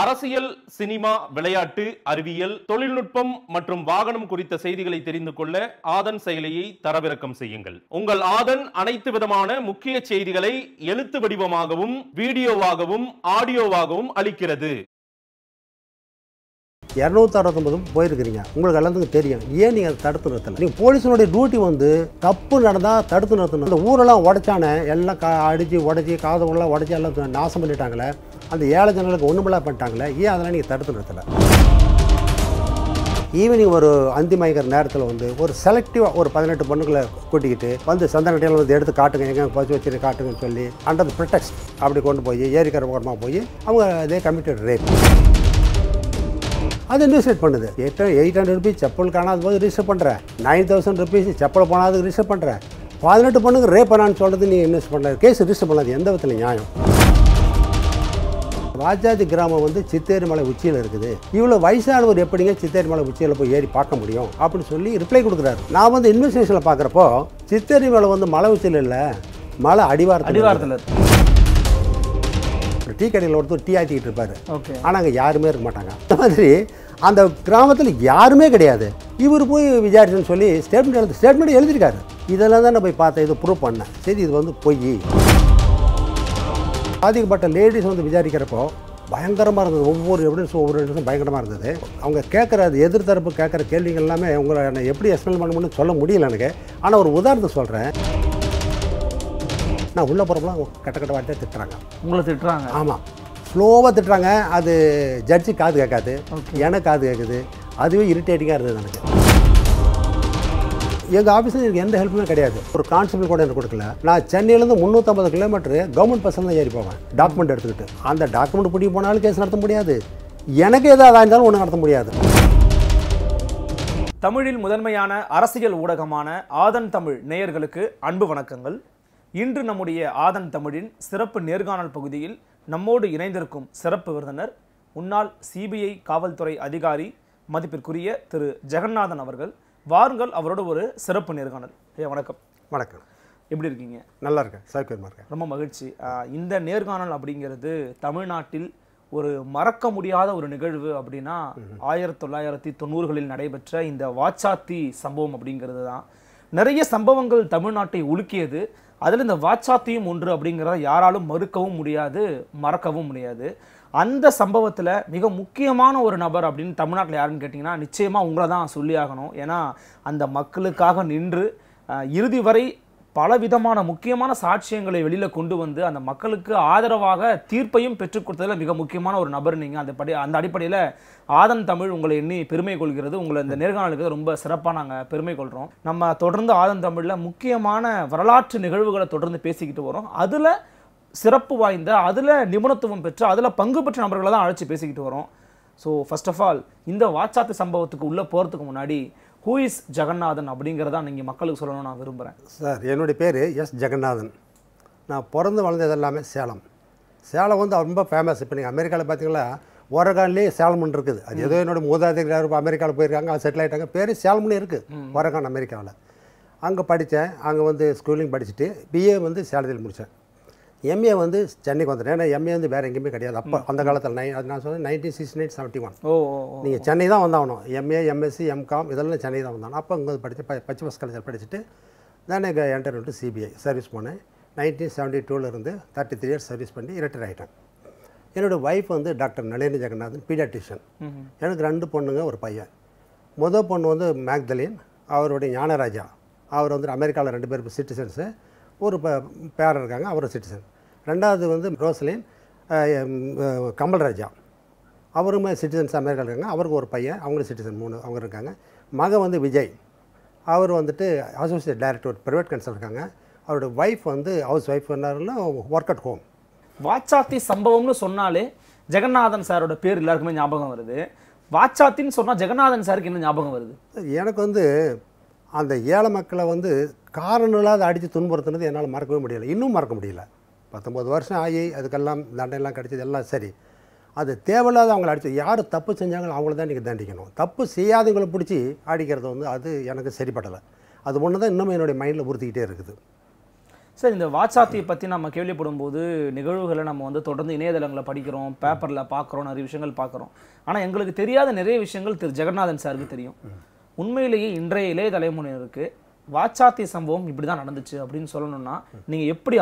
அரசியல் சினிமா விளையாட்டு அறிவியல் தொழில்நுட்பம் மற்றும் வாகனம் குறித்த செய்திகளை தெரிந்து கொள்ள ஆதன் செயலியை தரவிறக்கம் செய்யுங்கள் உங்கள் ஆதன் அனைத்து விதமான முக்கிய செய்திகளை எழுத்து வடிவமாகவும் வீடியோவாகவும் ஆடியோவாகவும் அளிக்கிறது இரநூத்தி அறுபத்தொன்பதும் போயிருக்கிறீங்க உங்களுக்கு எல்லாத்துக்கும் தெரியும் ஏன் நீங்கள் தடுத்து நிறுத்தலை நீங்கள் போலீஸினுடைய டியூட்டி வந்து தப்பு நடந்தால் தடுத்து நிறுத்தணும் இந்த ஊரெல்லாம் உடைச்சானே எல்லாம் கா அடித்து உடச்சி காதவங்களாம் உடச்சி எல்லாம் நாசம் பண்ணிட்டாங்களே அந்த ஏழை ஜனங்களுக்கு ஒன்றுமில்லா பண்ணிட்டாங்களே ஏன் அதெல்லாம் நீங்கள் தடுத்து நிறுத்தலை ஈவினிங் ஒரு அந்தி மயக்கிற நேரத்தில் வந்து ஒரு செலக்டிவாக ஒரு பதினெட்டு பொண்ணுகளை கூட்டிக்கிட்டு வந்து சந்தனட்டையில் வந்து எடுத்து காட்டுங்க எங்கே பசு வச்சுட்டு காட்டுங்கன்னு சொல்லி அண்டர் த ப்ரொடெக்ட் அப்படி கொண்டு போய் ஏரிக்கிற ஓரமாக போய் அவங்க இதே கம்ப்யூட்டர் ரேப் அது இன்வெஸ்ட்மெண்ட் பண்ணுது eight eight hundred rupees chappal காணாத போது ரிசர்வ் பண்ணுறேன் நைன் தௌசண்ட் ருபீஸ் செப்பல் போனாதுக்கு ரிசர்வ் பண்ணுறேன் பதினெட்டு பொண்ணுக்கு ரேப் பண்ணான்னு சொல்கிறது நீ இன்வெஸ்ட் பண்ண கேஸ் ரிஜிஸ்டர் பண்ணாது எந்த விதத்தில் நியாயம் ராஜாதி கிராமம் வந்து சித்தேரி மலை உச்சியில் இருக்குது இவ்வளோ வயசானவர் எப்படிங்க சித்தேரி மலை உச்சியில் போய் ஏறி பார்க்க முடியும் அப்படின்னு சொல்லி ரிப்ளை கொடுக்குறாரு நான் வந்து இன்வெஸ்டிகேஷனில் பார்க்குறப்போ சித்தேரி மலை வந்து மலை உச்சியில் இல்லை மலை அடிவாரத்தில் அடிவாரத்தில் டீ கடையில் ஒருத்தர் டீ ஆற்றிக்கிட்டு ஓகே ஆனால் அங்கே யாருமே இருக்க மாட்டாங்க அந்த மாதிரி அந்த கிராமத்தில் யாருமே கிடையாது இவர் போய் விசாரிச்சுன்னு சொல்லி ஸ்டேட்மெண்ட் எழுதி ஸ்டேட்மெண்ட் எழுதியிருக்காரு இதெல்லாம் தான் நான் போய் பார்த்தேன் இது ப்ரூவ் பண்ணேன் சரி இது வந்து பொய் பாதிக்கப்பட்ட லேடிஸ் வந்து விசாரிக்கிறப்போ பயங்கரமாக இருந்தது ஒவ்வொரு எவிடன்ஸும் ஒவ்வொரு எவிடன்ஸும் பயங்கரமாக இருந்தது அவங்க கேட்குற அது எதிர்த்தரப்பு கேட்குற கேள்விகள் எல்லாமே உங்களை என்னை எப்படி எக்ஸ்பிளைன் பண்ணணும்னு சொல்ல முடியல எனக்கு ஆனால் ஒரு உதாரணத்தை சொல்கிறேன் நான் உள்ளே போகிறப்பலாம் கட்ட கட்ட வாட்டியாக திட்டுறாங்க உங்களை திட்டுறாங்க ஆமாம் ஸ்லோவாக திட்டுறாங்க அது ஜட்ஜி காது கேட்காது எனக்கு காது கேட்குது அதுவே இரிட்டேட்டிங்காக இருந்தது எனக்கு எங்கள் ஆஃபீஸில் எனக்கு எந்த ஹெல்ப்புமே கிடையாது ஒரு கான்ஸ்டபிள் கூட எனக்கு கொடுக்கல நான் சென்னையிலேருந்து முந்நூற்றம்பது கிலோமீட்டர் கவர்மெண்ட் பஸ்ஸில் தான் ஏறி போவேன் டாக்குமெண்ட் எடுத்துக்கிட்டு அந்த டாக்குமெண்ட் பிடி போனாலும் கேஸ் நடத்த முடியாது எனக்கு எதாவது இருந்தாலும் ஒன்றும் நடத்த முடியாது தமிழில் முதன்மையான அரசியல் ஊடகமான ஆதன் தமிழ் நேயர்களுக்கு அன்பு வணக்கங்கள் இன்று நம்முடைய ஆதன் தமிழின் சிறப்பு நேர்காணல் பகுதியில் நம்மோடு இணைந்திருக்கும் சிறப்பு விருந்தினர் முன்னாள் சிபிஐ காவல்துறை அதிகாரி மதிப்பிற்குரிய திரு ஜெகநாதன் அவர்கள் வாருங்கள் அவரோட ஒரு சிறப்பு நேர்காணல் ஐயா வணக்கம் வணக்கம் எப்படி இருக்கீங்க நல்லா இருக்கேன் சௌக்கியமாக ரொம்ப மகிழ்ச்சி இந்த நேர்காணல் அப்படிங்கிறது தமிழ்நாட்டில் ஒரு மறக்க முடியாத ஒரு நிகழ்வு அப்படின்னா ஆயிரத்தி தொள்ளாயிரத்தி தொண்ணூறுகளில் நடைபெற்ற இந்த வாச்சாத்தி சம்பவம் அப்படிங்கிறது தான் நிறைய சம்பவங்கள் தமிழ்நாட்டை உலுக்கியது அதில் இந்த வாச்சாத்தியும் ஒன்று அப்படிங்கிறத யாராலும் மறுக்கவும் முடியாது மறக்கவும் முடியாது அந்த சம்பவத்தில் மிக முக்கியமான ஒரு நபர் அப்படின்னு தமிழ்நாட்டில் யாருன்னு கேட்டிங்கன்னா நிச்சயமாக உங்களை தான் சொல்லி ஆகணும் ஏன்னா அந்த மக்களுக்காக நின்று இறுதி வரை பல விதமான முக்கியமான சாட்சியங்களை வெளியில் கொண்டு வந்து அந்த மக்களுக்கு ஆதரவாக தீர்ப்பையும் பெற்றுக் கொடுத்ததில் மிக முக்கியமான ஒரு நபர் நீங்கள் அந்த படி அந்த அடிப்படையில் ஆதன் தமிழ் உங்களை எண்ணி பெருமை கொள்கிறது உங்களை இந்த நேர்காணலுக்கு ரொம்ப சிறப்பாக நாங்கள் பெருமை கொள்கிறோம் நம்ம தொடர்ந்து ஆதன் தமிழில் முக்கியமான வரலாற்று நிகழ்வுகளை தொடர்ந்து பேசிக்கிட்டு வரோம் அதில் சிறப்பு வாய்ந்த அதில் நிபுணத்துவம் பெற்று அதில் பங்கு பெற்ற நபர்களை தான் அழைச்சி பேசிக்கிட்டு வரோம் ஸோ ஃபர்ஸ்ட் ஆஃப் ஆல் இந்த வாட்சாத்து சம்பவத்துக்கு உள்ளே போகிறதுக்கு முன்னாடி ஹூ இஸ் ஜெகநாதன் அப்படிங்கிறதான் நீங்கள் மக்களுக்கு சொல்லணும்னு நான் விரும்புகிறேன் சார் என்னுடைய பேர் எஸ் ஜெகநாதன் நான் பிறந்து வளர்ந்தது எல்லாமே சேலம் சேலம் வந்து ரொம்ப ஃபேமஸ் இப்போ நீங்கள் அமெரிக்காவில் பார்த்தீங்களா ஓரகான்லேயே சேலம்னு இருக்குது அது ஏதோ என்னோடய மூதாதைகள் இப்போ அமெரிக்காவில் போயிருக்காங்க அது செட்டில் ஆகிட்டாங்க பேர் சேலம்னு இருக்குது ஓரகான் அமெரிக்காவில் அங்கே படித்தேன் அங்கே வந்து ஸ்கூலிங் படிச்சுட்டு பிஏ வந்து சேலத்தில் முடித்தேன் எம்ஏ வந்து சென்னைக்கு வந்துட்டேன் ஏன்னா எம்ஏ வந்து வேறு எங்கேயுமே கிடையாது அப்போ அந்த காலத்தில் நை அது நான் சொன்னேன் nineteen sixty nine seventy one நீங்கள் சென்னை தான் வந்தாகணும் எம்ஏ எம்எஸ்சி எம்காம் இதெல்லாம் சென்னை தான் வந்தாங்க அப்போ இங்கே படித்து ப பச்சை காலேஜில் படிச்சுட்டு தான் எங்கள் என்டர் வந்து சிபிஐ சர்வீஸ் போனேன் நைன்டீன் செவன்ட்டி டூலேருந்து தேர்ட்டி த்ரீ இயர்ஸ் சர்வீஸ் பண்ணி இரட்டர் ஆகிட்டேன் என்னோடய ஒய்ஃப் வந்து டாக்டர் நளினி ஜெகநாதன் பீடியாட்ரிஷியன் எனக்கு ரெண்டு பொண்ணுங்க ஒரு பையன் முதல் பொண்ணு வந்து மேக்தலின் அவருடைய ஞானராஜா அவர் வந்து அமெரிக்காவில் ரெண்டு பேர் சிட்டிசன்ஸு ஒரு பேரர் இருக்காங்க அவர் சிட்டிசன் ரெண்டாவது வந்து கமல் கமல்ராஜா அவரும் சிட்டிசன்ஸ் அமெரிக்கா இருக்காங்க அவருக்கு ஒரு பையன் அவங்களும் சிட்டிசன் மூணு அவங்க இருக்காங்க மகன் வந்து விஜய் அவர் வந்துட்டு அசோசியேட் டைரக்டர் ப்ரைவேட் கன்சல் இருக்காங்க அவரோட ஒய்ஃப் வந்து ஹவுஸ் ஒய்ஃப் என்னாருன்னா ஒர்க் அட் ஹோம் வாட்சாத்தி சம்பவம்னு சொன்னாலே ஜெகநாதன் சாரோட பேர் எல்லாருக்குமே ஞாபகம் வருது வாட்சாத்தின்னு சொன்னால் ஜெகநாதன் சாருக்கு என்ன ஞாபகம் வருது எனக்கு வந்து அந்த ஏழை மக்களை வந்து காரணம் இல்லாத அடித்து துன்புறுத்துனது என்னால் மறக்கவே முடியலை இன்னும் மறக்க முடியல பத்தொம்பது வருஷம் ஆகி அதுக்கெல்லாம் தண்டையெல்லாம் கிடச்சது எல்லாம் சரி அது தேவையில்லாத அவங்கள அடித்து யார் தப்பு செஞ்சாங்களோ அவங்கள தான் நீங்கள் தண்டிக்கணும் தப்பு செய்யாதவங்களை பிடிச்சி அடிக்கிறது வந்து அது எனக்கு சரிப்படலை அது ஒன்று தான் இன்னமும் என்னுடைய மைண்டில் உறுத்திக்கிட்டே இருக்குது சார் இந்த வாட்ஸ்அப்பை பற்றி நம்ம கேள்விப்படும் போது நிகழ்வுகளை நம்ம வந்து தொடர்ந்து இணையதளங்களை படிக்கிறோம் பேப்பரில் பார்க்குறோம் நிறைய விஷயங்கள் பார்க்குறோம் ஆனால் எங்களுக்கு தெரியாத நிறைய விஷயங்கள் திரு ஜெகநாதன் சாருக்கு தெரியும் உண்மையிலேயே இன்றைய இளைய தலைமுறையினருக்கு வாச்சாத்திய சம்பவம் இப்படி தான் நடந்துச்சு அப்படின்னு சொல்லணும்னா நீங்கள் எப்படி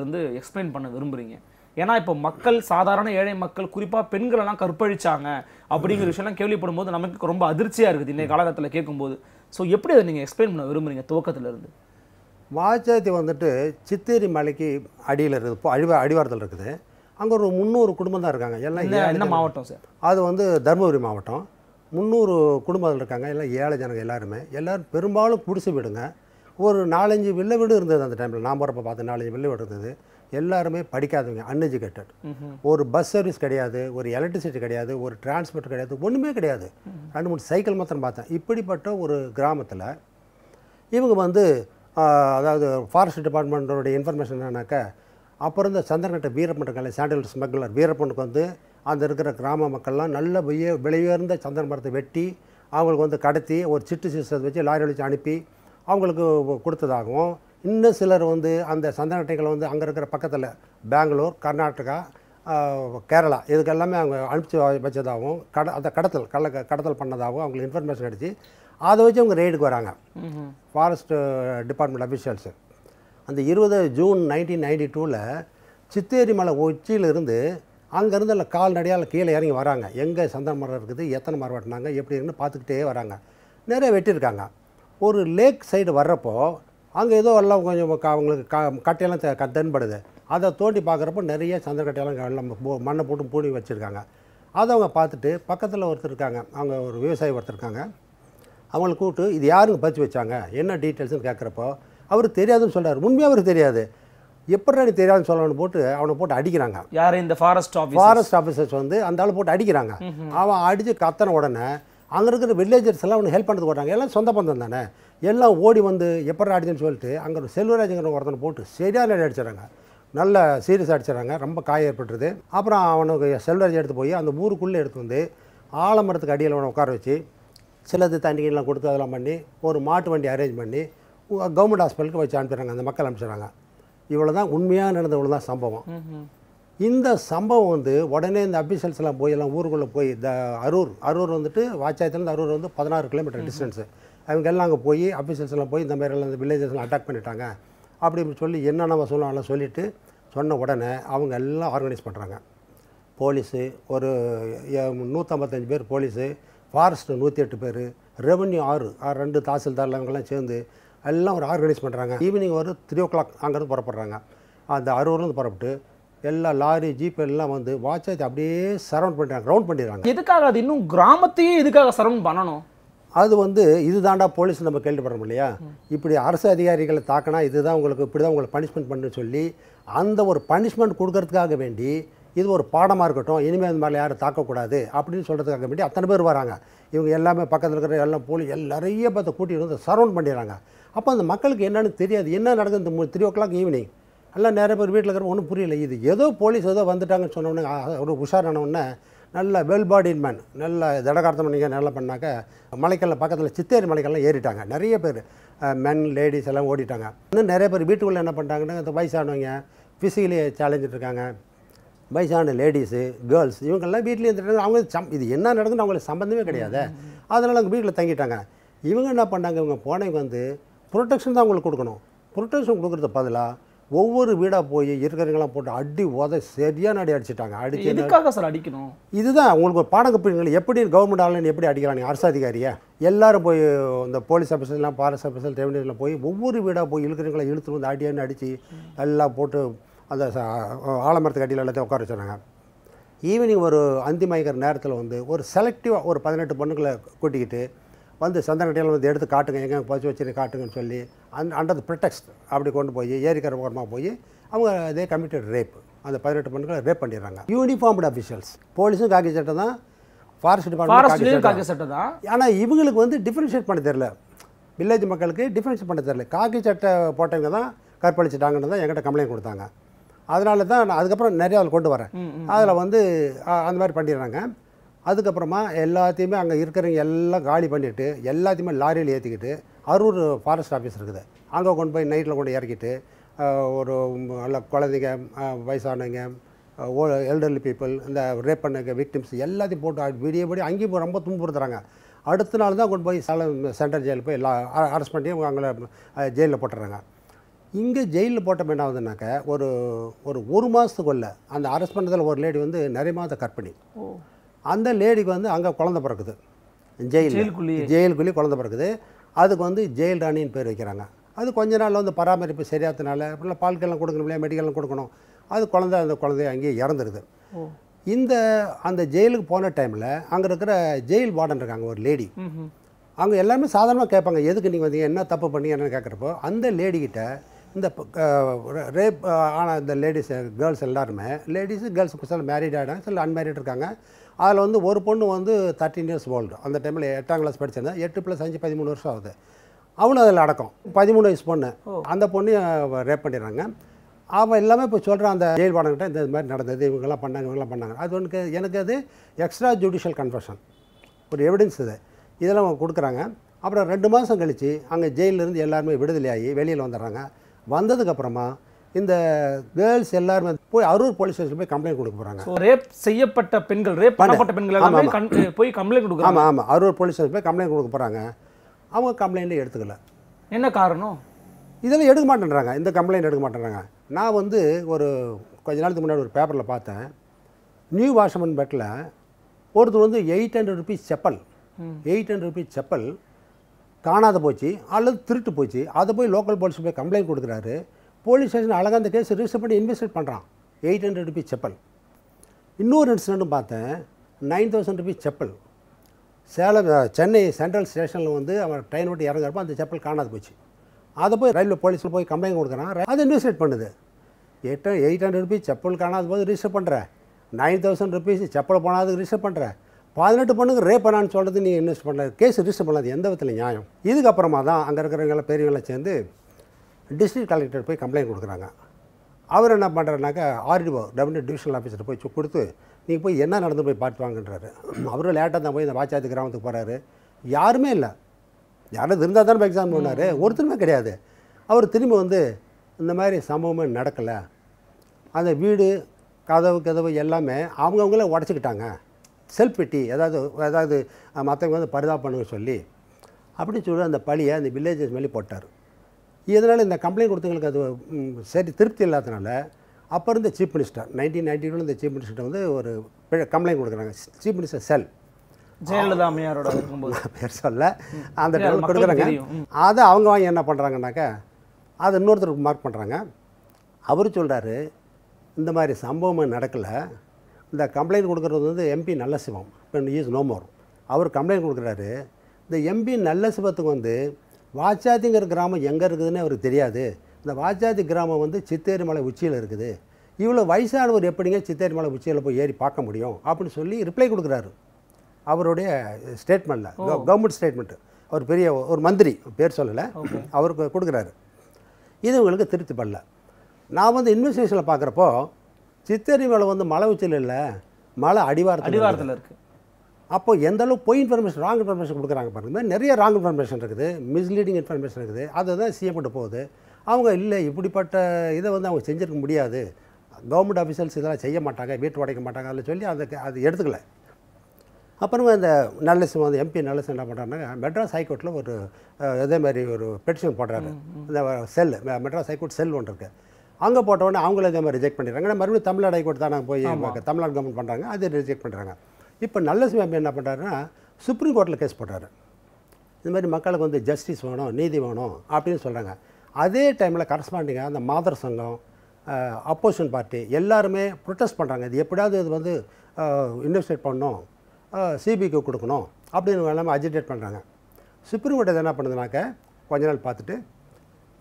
இருந்து எக்ஸ்பிளைன் பண்ண விரும்புகிறீங்க ஏன்னா இப்போ மக்கள் சாதாரண ஏழை மக்கள் குறிப்பாக பெண்களெல்லாம் கற்பழிச்சாங்க அப்படிங்கிற விஷயம்லாம் கேள்விப்படும் போது நமக்கு ரொம்ப அதிர்ச்சியாக இருக்குது இன்றைய காலகட்டத்தில் கேட்கும்போது ஸோ எப்படி அதை நீங்கள் எக்ஸ்பிளைன் பண்ண விரும்புறீங்க துவக்கத்துல இருந்து வாச்சாத்தி வந்துட்டு சித்தேரி மலைக்கு அடியில் இருக்குது அழிவா அடிவாரத்தில் இருக்குது அங்கே ஒரு முந்நூறு குடும்பம் தான் இருக்காங்க எல்லாம் என்ன மாவட்டம் சார் அது வந்து தருமபுரி மாவட்டம் முந்நூறு குடும்பங்கள் இருக்காங்க எல்லாம் ஏழை ஜனங்க எல்லாருமே எல்லோரும் பெரும்பாலும் குடிசை வீடுங்க ஒரு நாலஞ்சு வில்ல வீடு இருந்தது அந்த டைமில் நான் போகிறப்ப பார்த்து நாலஞ்சு வில்ல வீடு இருந்தது எல்லாருமே படிக்காதவங்க அன்எஜுகேட்டட் ஒரு பஸ் சர்வீஸ் கிடையாது ஒரு எலக்ட்ரிசிட்டி கிடையாது ஒரு டிரான்ஸ்போர்ட் கிடையாது ஒன்றுமே கிடையாது ரெண்டு மூணு சைக்கிள் மாத்திரம் பார்த்தேன் இப்படிப்பட்ட ஒரு கிராமத்தில் இவங்க வந்து அதாவது ஃபாரஸ்ட் டிபார்ட்மெண்ட்டோடைய இன்ஃபர்மேஷன் என்னன்னாக்க அப்புறம் இந்த சந்திரகட்ட வீரப்பன் கலை சாண்டில் ஸ்மக்லர் வீரப்பனுக்கு வந்து அந்த இருக்கிற கிராம மக்கள்லாம் நல்ல விய விலையுயர்ந்த சந்தன மரத்தை வெட்டி அவங்களுக்கு வந்து கடத்தி ஒரு சிட்டு சிஸ்டத்தை வச்சு லாரி அழிச்சு அனுப்பி அவங்களுக்கு கொடுத்ததாகவும் இன்னும் சிலர் வந்து அந்த சந்தன அட்டைகளை வந்து அங்கே இருக்கிற பக்கத்தில் பெங்களூர் கர்நாடகா கேரளா இதுக்கெல்லாமே அவங்க அனுப்பிச்சு வச்சதாகவும் கட அந்த கடத்தல் கள்ள கடத்தல் பண்ணதாகவும் அவங்களுக்கு இன்ஃபர்மேஷன் அடித்து அதை வச்சு அவங்க ரெய்டுக்கு வராங்க ஃபாரஸ்ட் டிபார்ட்மெண்ட் அஃபிஷியல்ஸு அந்த இருபது ஜூன் நைன்டீன் நைன்டி டூவில் சித்தேரி மலை உச்சியிலிருந்து அங்கேருந்து இல்லை கால்நடையால் கீழே இறங்கி வராங்க எங்கே சந்தன மரம் இருக்குது எத்தனை மரம் வெட்டினாங்க எப்படி இருக்குன்னு பார்த்துக்கிட்டே வராங்க நிறைய வெட்டியிருக்காங்க ஒரு லேக் சைடு வர்றப்போ அங்கே ஏதோ எல்லாம் கொஞ்சம் அவங்களுக்கு க கட்டையெல்லாம் க தென்படுது அதை தோண்டி பார்க்குறப்போ நிறைய சந்திர கட்டையெல்லாம் மண்ணை போட்டு பூடி வச்சுருக்காங்க அதை அவங்க பார்த்துட்டு பக்கத்தில் ஒருத்தர் இருக்காங்க அவங்க ஒரு விவசாயி ஒருத்தர் இருக்காங்க அவங்களை கூப்பிட்டு இது யாருங்க பதிச்சு வச்சாங்க என்ன டீட்டெயில்ஸ்னு கேட்குறப்போ அவர் தெரியாதுன்னு சொல்கிறார் உண்மையாக அவருக்கு தெரியாது எப்படி தெரியாதுன்னு சொல்லணும்னு போட்டு அவனை போட்டு அடிக்கிறாங்க யார் இந்த ஃபாரஸ்ட் ஆஃபீஸ் ஃபாரஸ்ட் ஆஃபீஸர்ஸ் வந்து அந்த ஆள் போட்டு அடிக்கிறாங்க அவன் அடித்து கத்தன உடனே அங்கே இருக்கிற வில்லேஜர்ஸ் எல்லாம் அவனுக்கு ஹெல்ப் பண்ணுறது போட்டாங்க எல்லாம் சொந்த பந்தம் தானே எல்லாம் ஓடி வந்து எப்படி அடிச்சுன்னு சொல்லிட்டு அங்கே ஒரு செல்வராஜங்கிற ஒருத்தனை போட்டு சரியான அடிச்சிடறாங்க நல்ல சீரியஸ் அடிச்சிடறாங்க ரொம்ப காய ஏற்பட்டுருது அப்புறம் அவனுக்கு செல்வராஜ் எடுத்து போய் அந்த ஊருக்குள்ளே எடுத்து வந்து ஆலமரத்துக்கு அடியில் அவனை உட்கார வச்சு சிலது தண்ணிகள்லாம் கொடுத்து அதெல்லாம் பண்ணி ஒரு மாட்டு வண்டி அரேஞ்ச் பண்ணி கவர்மெண்ட் ஹாஸ்பிட்டலுக்கு வச்சு அனுப்பிடுறாங்க அந்த மக்கள் அனுப்பிச்சிடுறாங்க இவ்வளோ தான் உண்மையாக நடந்த இவ்வளோ தான் சம்பவம் இந்த சம்பவம் வந்து உடனே இந்த அபிஷியல்ஸ் எல்லாம் போய் எல்லாம் ஊருக்குள்ளே போய் இந்த அரூர் அரூர் வந்துட்டு வாச்சாயத்துலேருந்து அரூர் வந்து பதினாறு கிலோமீட்டர் டிஸ்டன்ஸு அவங்க எல்லாம் அங்கே போய் அபிஷியல்ஸ் எல்லாம் போய் இந்த மாதிரிலாம் இந்த வில்லேஜஸ்லாம் அட்டாக் பண்ணிட்டாங்க அப்படின்னு சொல்லி என்னென்ன சொல்லலாம் சொல்லிவிட்டு சொன்ன உடனே அவங்க எல்லாம் ஆர்கனைஸ் பண்ணுறாங்க போலீஸு ஒரு நூற்றம்பத்தஞ்சு பேர் போலீஸு ஃபாரஸ்ட்டு நூற்றி எட்டு பேர் ரெவன்யூ ஆறு ரெண்டு தாசில்தார் அவங்கெல்லாம் சேர்ந்து எல்லாம் ஒரு ஆர்கனைஸ் பண்ணுறாங்க ஈவினிங் ஒரு த்ரீ ஓ கிளாக் அங்கேருந்து புறப்படுறாங்க அந்த அரூர்லேருந்து புறப்பட்டு எல்லா லாரி ஜீப் எல்லாம் வந்து வாட்சாஜ் அப்படியே சரவுண்ட் பண்ணுறாங்க ரவுண்ட் பண்ணிடுறாங்க எதுக்காக அது இன்னும் கிராமத்தையே எதுக்காக சரவுண்ட் பண்ணணும் அது வந்து இதுதாண்டா போலீஸ் நம்ம கேள்விப்படுறோம் இல்லையா இப்படி அரசு அதிகாரிகளை தாக்கினா இதுதான் உங்களுக்கு இப்படி தான் உங்களை பனிஷ்மெண்ட் பண்ண சொல்லி அந்த ஒரு பனிஷ்மெண்ட் கொடுக்கறதுக்காக வேண்டி இது ஒரு பாடமாக இருக்கட்டும் இனிமேல் அந்த மாதிரிலாம் யாரும் தாக்கக்கூடாது அப்படின்னு சொல்கிறதுக்காக வேண்டி அத்தனை பேர் வராங்க இவங்க எல்லாமே பக்கத்தில் இருக்கிற எல்லாம் போலீஸ் எல்லாரையும் பார்த்து கூட்டிகிட்டு வந்து சரவுண்ட் பண்ணிடுறாங்க அப்போ அந்த மக்களுக்கு என்னென்னு தெரியாது என்ன நடக்குது இந்த த்ரீ ஓ கிளாக் ஈவினிங் எல்லாம் நிறைய பேர் வீட்டில் இருக்கிற ஒன்றும் புரியல இது ஏதோ போலீஸ் ஏதோ வந்துட்டாங்கன்னு சொன்னோடனே ஒரு உஷாரானவுடனே நல்ல வெல் பாடின் மேன் நல்ல திடகார்த்தம் நீங்கள் நல்லா பண்ணாக்க மலைக்கல்ல பக்கத்தில் சித்தேரி மலைக்கெல்லாம் ஏறிட்டாங்க நிறைய பேர் மென் லேடிஸ் எல்லாம் ஓடிட்டாங்க இன்னும் நிறைய பேர் வீட்டுக்குள்ளே என்ன பண்ணிட்டாங்கன்னா இந்த வயசானவங்க ஃபிசிக்கலி சேலஞ்சிட்டு இருக்காங்க வயசான லேடிஸு கேர்ள்ஸ் இவங்கெல்லாம் வீட்லேயே இருந்துட்டாங்க அவங்க சம் இது என்ன நடக்குதுன்னு அவங்களுக்கு சம்மந்தமே கிடையாது அதனால் அவங்க வீட்டில் தங்கிட்டாங்க இவங்க என்ன பண்ணாங்க இவங்க போனவங்க வந்து ப்ரொடெக்ஷன் தான் உங்களுக்கு கொடுக்கணும் ப்ரொடெக்ஷன் கொடுக்குறது பதிலாக ஒவ்வொரு வீடாக போய் இருக்கிறவங்களாம் போட்டு அடி உத சரியான அடி அடிச்சிட்டாங்க அடிச்சு எதுக்காக சார் அடிக்கணும் இதுதான் உங்களுக்கு பாடகப்பிரிவுகள் எப்படி கவர்மெண்ட் ஆன்லைன் எப்படி அடிக்கலாம் நீங்கள் அரசு அதிகாரியை எல்லாரும் போய் இந்த போலீஸ் ஆஃபீஸர்லாம் பாரஸ் ஆஃபீஸர் ரெவன்யூலாம் போய் ஒவ்வொரு வீடாக போய் இருக்கிறவங்களை இழுத்துட்டு வந்து அடியான்னு அடித்து எல்லாம் போட்டு அந்த ஆலமரத்துக்கு அடியில் எல்லாத்தையும் உட்கார வச்சுறாங்க ஈவினிங் ஒரு அந்தி மயக்கிற நேரத்தில் வந்து ஒரு செலக்டிவாக ஒரு பதினெட்டு பொண்ணுங்களை கூட்டிக்கிட்டு வந்து சந்தனக்கட்டையில் வந்து எடுத்து காட்டுங்க எங்கே பசி வச்சு காட்டுங்கன்னு சொல்லி அந் அண்டர் பிரட்டெக்ஸ்ட் அப்படி கொண்டு போய் ஏரிக்கரை ஓரமாக போய் அவங்க இதே கமிட்டட் ரேப் அந்த பதினெட்டு பெண்களை ரேப் பண்ணிடுறாங்க யூனிஃபார்ம்டு அஃபிஷியல்ஸ் போலீஸும் காக்கி சட்டை தான் ஃபாரஸ்ட் டிபார்ட்மெண்ட் காக்கி சட்டை தான் ஆனால் இவங்களுக்கு வந்து டிஃப்ரென்ஷியேட் பண்ண தெரில வில்லேஜ் மக்களுக்கு டிஃப்ரென்ஷியேட் பண்ண தெரில காக்கி சட்டை போட்டவங்க தான் கற்பழிச்சிட்டாங்கன்னு தான் என்கிட்ட கம்ப்ளைண்ட் கொடுத்தாங்க அதனால தான் நான் அதுக்கப்புறம் நிறையா அதில் கொண்டு வரேன் அதில் வந்து அந்த மாதிரி பண்ணிடுறாங்க அதுக்கப்புறமா எல்லாத்தையுமே அங்கே இருக்கிறவங்க எல்லாம் காலி பண்ணிவிட்டு எல்லாத்தையுமே லாரியில் ஏற்றிக்கிட்டு அரூர் ஃபாரஸ்ட் ஆஃபீஸ் இருக்குது அங்கே கொண்டு போய் நைட்டில் கொண்டு இறக்கிட்டு ஒரு நல்ல குழந்தைங்க வயசானவங்க ஓ எல்டர்லி பீப்புள் இந்த ரேப் பண்ணுங்க விக்டிம்ஸ் எல்லாத்தையும் போட்டு விடியபடி அங்கேயும் ரொம்ப துன்புறுத்துறாங்க அடுத்த நாள் தான் கொண்டு போய் சில சென்ட்ரல் ஜெயிலில் போய் அரெஸ்ட் பண்ணி அவங்கள ஜெயிலில் போட்டுறாங்க இங்கே ஜெயிலில் போட்டோம் என்ன ஆகுதுனாக்க ஒரு ஒரு ஒரு மாதத்துக்குள்ளே அந்த அரெஸ்ட் பண்ணதில் ஒரு லேடி வந்து நிறைய மாத கற்பனை அந்த லேடிக்கு வந்து அங்கே குழந்த பிறக்குது ஜெயில் குள்ளி குழந்த பிறக்குது அதுக்கு வந்து ஜெயில் ராணின்னு பேர் வைக்கிறாங்க அது கொஞ்ச நாளில் வந்து பராமரிப்பு சரியாத்தனால இப்படிலாம் பால்கள்லாம் கொடுக்கணும் இல்லையா மெடிக்கல்லாம் கொடுக்கணும் அது குழந்த அந்த குழந்தைய அங்கேயே இறந்துருது இந்த அந்த ஜெயிலுக்கு போன டைமில் அங்கே இருக்கிற ஜெயில் வார்டன் இருக்காங்க ஒரு லேடி அவங்க எல்லாருமே சாதாரணமாக கேட்பாங்க எதுக்கு நீங்கள் வந்தீங்க என்ன தப்பு பண்ணி என்னென்னு கேட்குறப்போ அந்த லேடிக்கிட்ட இந்த ரேப் ஆனால் இந்த லேடிஸ் கேர்ள்ஸ் எல்லாருமே லேடிஸு கேர்ள்ஸ் சில மேரீட் ஆகிடும் சில அன்மேரிட் இருக்காங்க அதில் வந்து ஒரு பொண்ணு வந்து தேர்ட்டின் இயர்ஸ் ஓல்டு அந்த டைமில் எட்டாம் கிளாஸ் படிச்சிருந்தேன் எட்டு ப்ளஸ் அஞ்சு பதிமூணு வருஷம் ஆகுது அவனும் அதில் அடக்கம் பதிமூணு வயசு பொண்ணு அந்த பொண்ணையும் ரேப் பண்ணிடுறாங்க அவன் எல்லாமே இப்போ சொல்கிறான் அந்த ஜெயில் பாடங்கிட்ட இந்த மாதிரி நடந்தது இவங்கெல்லாம் பண்ணாங்க இவங்கெல்லாம் பண்ணாங்க அது ஒன்று எனக்கு அது எக்ஸ்ட்ரா ஜுடிஷியல் கன்ஃபர்ஷன் ஒரு எவிடன்ஸ் இது இதெல்லாம் அவங்க கொடுக்குறாங்க அப்புறம் ரெண்டு மாதம் கழித்து அங்கே ஜெயிலிருந்து எல்லாருமே விடுதலையாகி வெளியில் வந்துடுறாங்க வந்ததுக்கப்புறமா இந்த கேர்ள்ஸ் எல்லாருமே போய் அரூர் போலீஸ் ஸ்டேஷன் போய் கம்ப்ளைண்ட் கொடுக்க போகிறாங்க ஸோ ரேப் செய்யப்பட்ட பெண்கள் ரேப் பண்ணப்பட்ட பெண்கள் எல்லாமே போய் கம்ப்ளைண்ட் கொடுக்குறாங்க ஆமாம் ஆமாம் அரூர் போலீஸ் ஸ்டேஷன் போய் கம்ப்ளைண்ட் கொடுக்க போகிறாங்க அவங்க கம்ப்ளைண்ட்டே எடுத்துக்கல என்ன காரணம் இதெல்லாம் எடுக்க மாட்டேன்றாங்க இந்த கம்ப்ளைண்ட் எடுக்க மாட்டேன்றாங்க நான் வந்து ஒரு கொஞ்ச நாளுக்கு முன்னாடி ஒரு பேப்பரில் பார்த்தேன் நியூ வாஷமன் பெட்டில் ஒருத்தர் வந்து eight hundred rupees chappal eight hundred rupees chappal காணாத போச்சு அல்லது திருட்டு போச்சு அதை போய் லோக்கல் போலீஸ் போய் கம்ப்ளைண்ட் கொடுக்குறாரு போலீஸ் ஸ்டேஷன் அழகாக அந்த கேஸ் ரிஜிஸ்டர் பண்ணி இன்வெஸ்டிகேட் பண்ணுறான் எயிட் ஹண்ட்ரட் ருபீஸ் செப்பல் இன்னொரு இன்சிடென்ட் பார்த்தேன் nine thousand rupees chappal Salem Chennai central ஸ்டேஷனில் வந்து அவன் ட்ரெயின் விட்டு இறங்குறப்போ அந்த செப்பல் காணாது போச்சு அதை போய் ரயில்வே போலீஸில் போய் கம்ப்ளைண்ட் கொடுக்குறான் அதை இன்வெஸ்டிகேட் பண்ணுது எட்டு எயிட் ஹண்ட்ரட் ருபீஸ் செப்பல் காணாத போது ரிஜிஸ்டர் பண்ணுற நைன் தௌசண்ட் ருபீஸ் செப்பல் போனாது ரிஜிஸ்டர் பண்ணுற பதினெட்டு பொண்ணுக்கு ரேப் பண்ணான்னு சொல்கிறது நீங்கள் இன்வெஸ்ட் பண்ண கேஸ் ரிஜிஸ்டர் பண்ணாது எந்த விதத்தில் நியாயம் இதுக்கப்புறமா தான் அங்கே இருக்கிறவங்கள பெரியவங்களாம் சேர்ந்து டிஸ்ட்ரிக்ட் கலெக்டர் போய் கம்ப்ளைண்ட் கொடுக்குறாங்க அவர் என்ன பண்ணுறாருனாக்கா ஆர்டிஓ டபிள்யூ டிவிஷனல் ஆஃபீஸர் போய் கொடுத்து நீங்கள் போய் என்ன நடந்து போய் பார்த்து வாங்கன்றாரு அவரும் லேட்டாக தான் போய் இந்த வாச்சாத்து கிராமத்துக்கு போகிறாரு யாருமே இல்லை யாரும் இருந்தால் தானே எக்ஸாம் பண்ணார் ஒருத்தருமே கிடையாது அவர் திரும்ப வந்து இந்த மாதிரி சம்பவமே நடக்கலை அந்த வீடு கதவு கதவு எல்லாமே அவங்கவுங்களே உடச்சிக்கிட்டாங்க செல்ஃப் பெட்டி ஏதாவது ஏதாவது மற்றவங்க வந்து பரிதாபம் பண்ணுங்க சொல்லி அப்படின்னு சொல்லி அந்த பழியை அந்த வில்லேஜஸ் மேலே போட்டார் இதனால் இந்த கம்ப்ளைண்ட் கொடுத்தவங்களுக்கு அது சரி திருப்தி இல்லாததுனால அப்போ இருந்த சீஃப் மினிஸ்டர் நைன்டீன் நைன்டி டூவில் இந்த சீஃப் மினிஸ்டர் வந்து ஒரு கம்ப்ளைண்ட் கொடுக்குறாங்க சீஃப் மினிஸ்டர் செல் ஜெயலலிதா அம்மையாரோட இருக்கும்போது பேர் சொல்ல அந்த டைம் கொடுக்குறாங்க அதை அவங்க வாங்கி என்ன பண்ணுறாங்கனாக்கா அதை இன்னொருத்தருக்கு மார்க் பண்ணுறாங்க அவர் சொல்கிறாரு இந்த மாதிரி சம்பவம் நடக்கலை இந்த கம்ப்ளைண்ட் கொடுக்குறது வந்து எம்பி நல்ல சிவம் இப்போ இஸ் நோ மோர் அவர் கம்ப்ளைண்ட் கொடுக்குறாரு இந்த எம்பி நல்ல சிவத்துக்கு வந்து வாச்சாதிங்கிற கிராமம் எங்கே இருக்குதுன்னு அவருக்கு தெரியாது இந்த வாச்சாதி கிராமம் வந்து சித்தேரி மலை உச்சியில் இருக்குது இவ்வளோ வயசானவர் எப்படிங்க சித்தேரி மலை உச்சியில் போய் ஏறி பார்க்க முடியும் அப்படின்னு சொல்லி ரிப்ளை கொடுக்குறாரு அவருடைய ஸ்டேட்மெண்ட்டில் கவர்மெண்ட் ஸ்டேட்மெண்ட்டு அவர் பெரிய ஒரு மந்திரி பேர் சொல்லலை அவருக்கு கொடுக்குறாரு இது உங்களுக்கு திருப்தி பண்ணல நான் வந்து இன்வெஸ்டிகேஷனில் பார்க்குறப்போ சித்தேரி மலை வந்து மலை உச்சியில் இல்லை மலை அடிவாரத்தில் அடிவாரத்தில் இருக்குது அப்போ எந்த அளவு பொய் இன்ஃபர்மேஷன் ராங் இன்ஃபர்மேஷன் கொடுக்குறாங்க பாருங்க நிறைய ராங் இன்ஃபர்மேஷன் இருக்குது மிஸ்லீடிங் இன்ஃபர்மேஷன் இருக்குது அதை தான் செய்யப்பட்டு போகுது அவங்க இல்லை இப்படிப்பட்ட இதை வந்து அவங்க செஞ்சுருக்க முடியாது கவர்மெண்ட் ஆஃபீஸர்ஸ் இதெல்லாம் செய்ய மாட்டாங்க வீட்டு உடைக்க மாட்டாங்க அதில் சொல்லி அதை அது எடுத்துக்கல அப்புறமா இந்த நல்லசிம் வந்து எம்பி நல்லசிம் என்ன பண்ணுறாங்க மெட்ராஸ் ஹைகோர்ட்டில் ஒரு இதே மாதிரி ஒரு பெட்டிஷன் போடுறாரு இந்த செல் மெட்ராஸ் ஹைகோர்ட் செல் ஒன்று இருக்குது அங்கே போட்டவொடனே அவங்களும் இதே மாதிரி ரிஜெக்ட் பண்ணிடுறாங்க மறுபடியும் தமிழ்நாடு ஹைகோர்ட் தான் நாங்கள் போய் தமிழ்நாடு கவர்மெண்ட் பண்ணுறாங்க அதை ரிஜெக்ட் பண்ணுறாங்க இப்போ நல்ல நல்லசுவாமி என்ன பண்ணுறாருன்னா சுப்ரீம் கோர்ட்டில் கேஸ் போடுறாரு இது மாதிரி மக்களுக்கு வந்து ஜஸ்டிஸ் வேணும் நீதி வேணும் அப்படின்னு சொல்கிறாங்க அதே டைமில் கரஸ்பாண்டிங்காக அந்த மாதர் சங்கம் அப்போசிஷன் பார்ட்டி எல்லாருமே ப்ரொட்டஸ்ட் பண்ணுறாங்க இது எப்படியாவது இது வந்து இன்வெஸ்டிகேட் பண்ணணும் சிபிக்கு கொடுக்கணும் அப்படின்னு எல்லாமே அஜிடேட் பண்ணுறாங்க சுப்ரீம் கோர்ட் என்ன பண்ணுதுனாக்க கொஞ்ச நாள் பார்த்துட்டு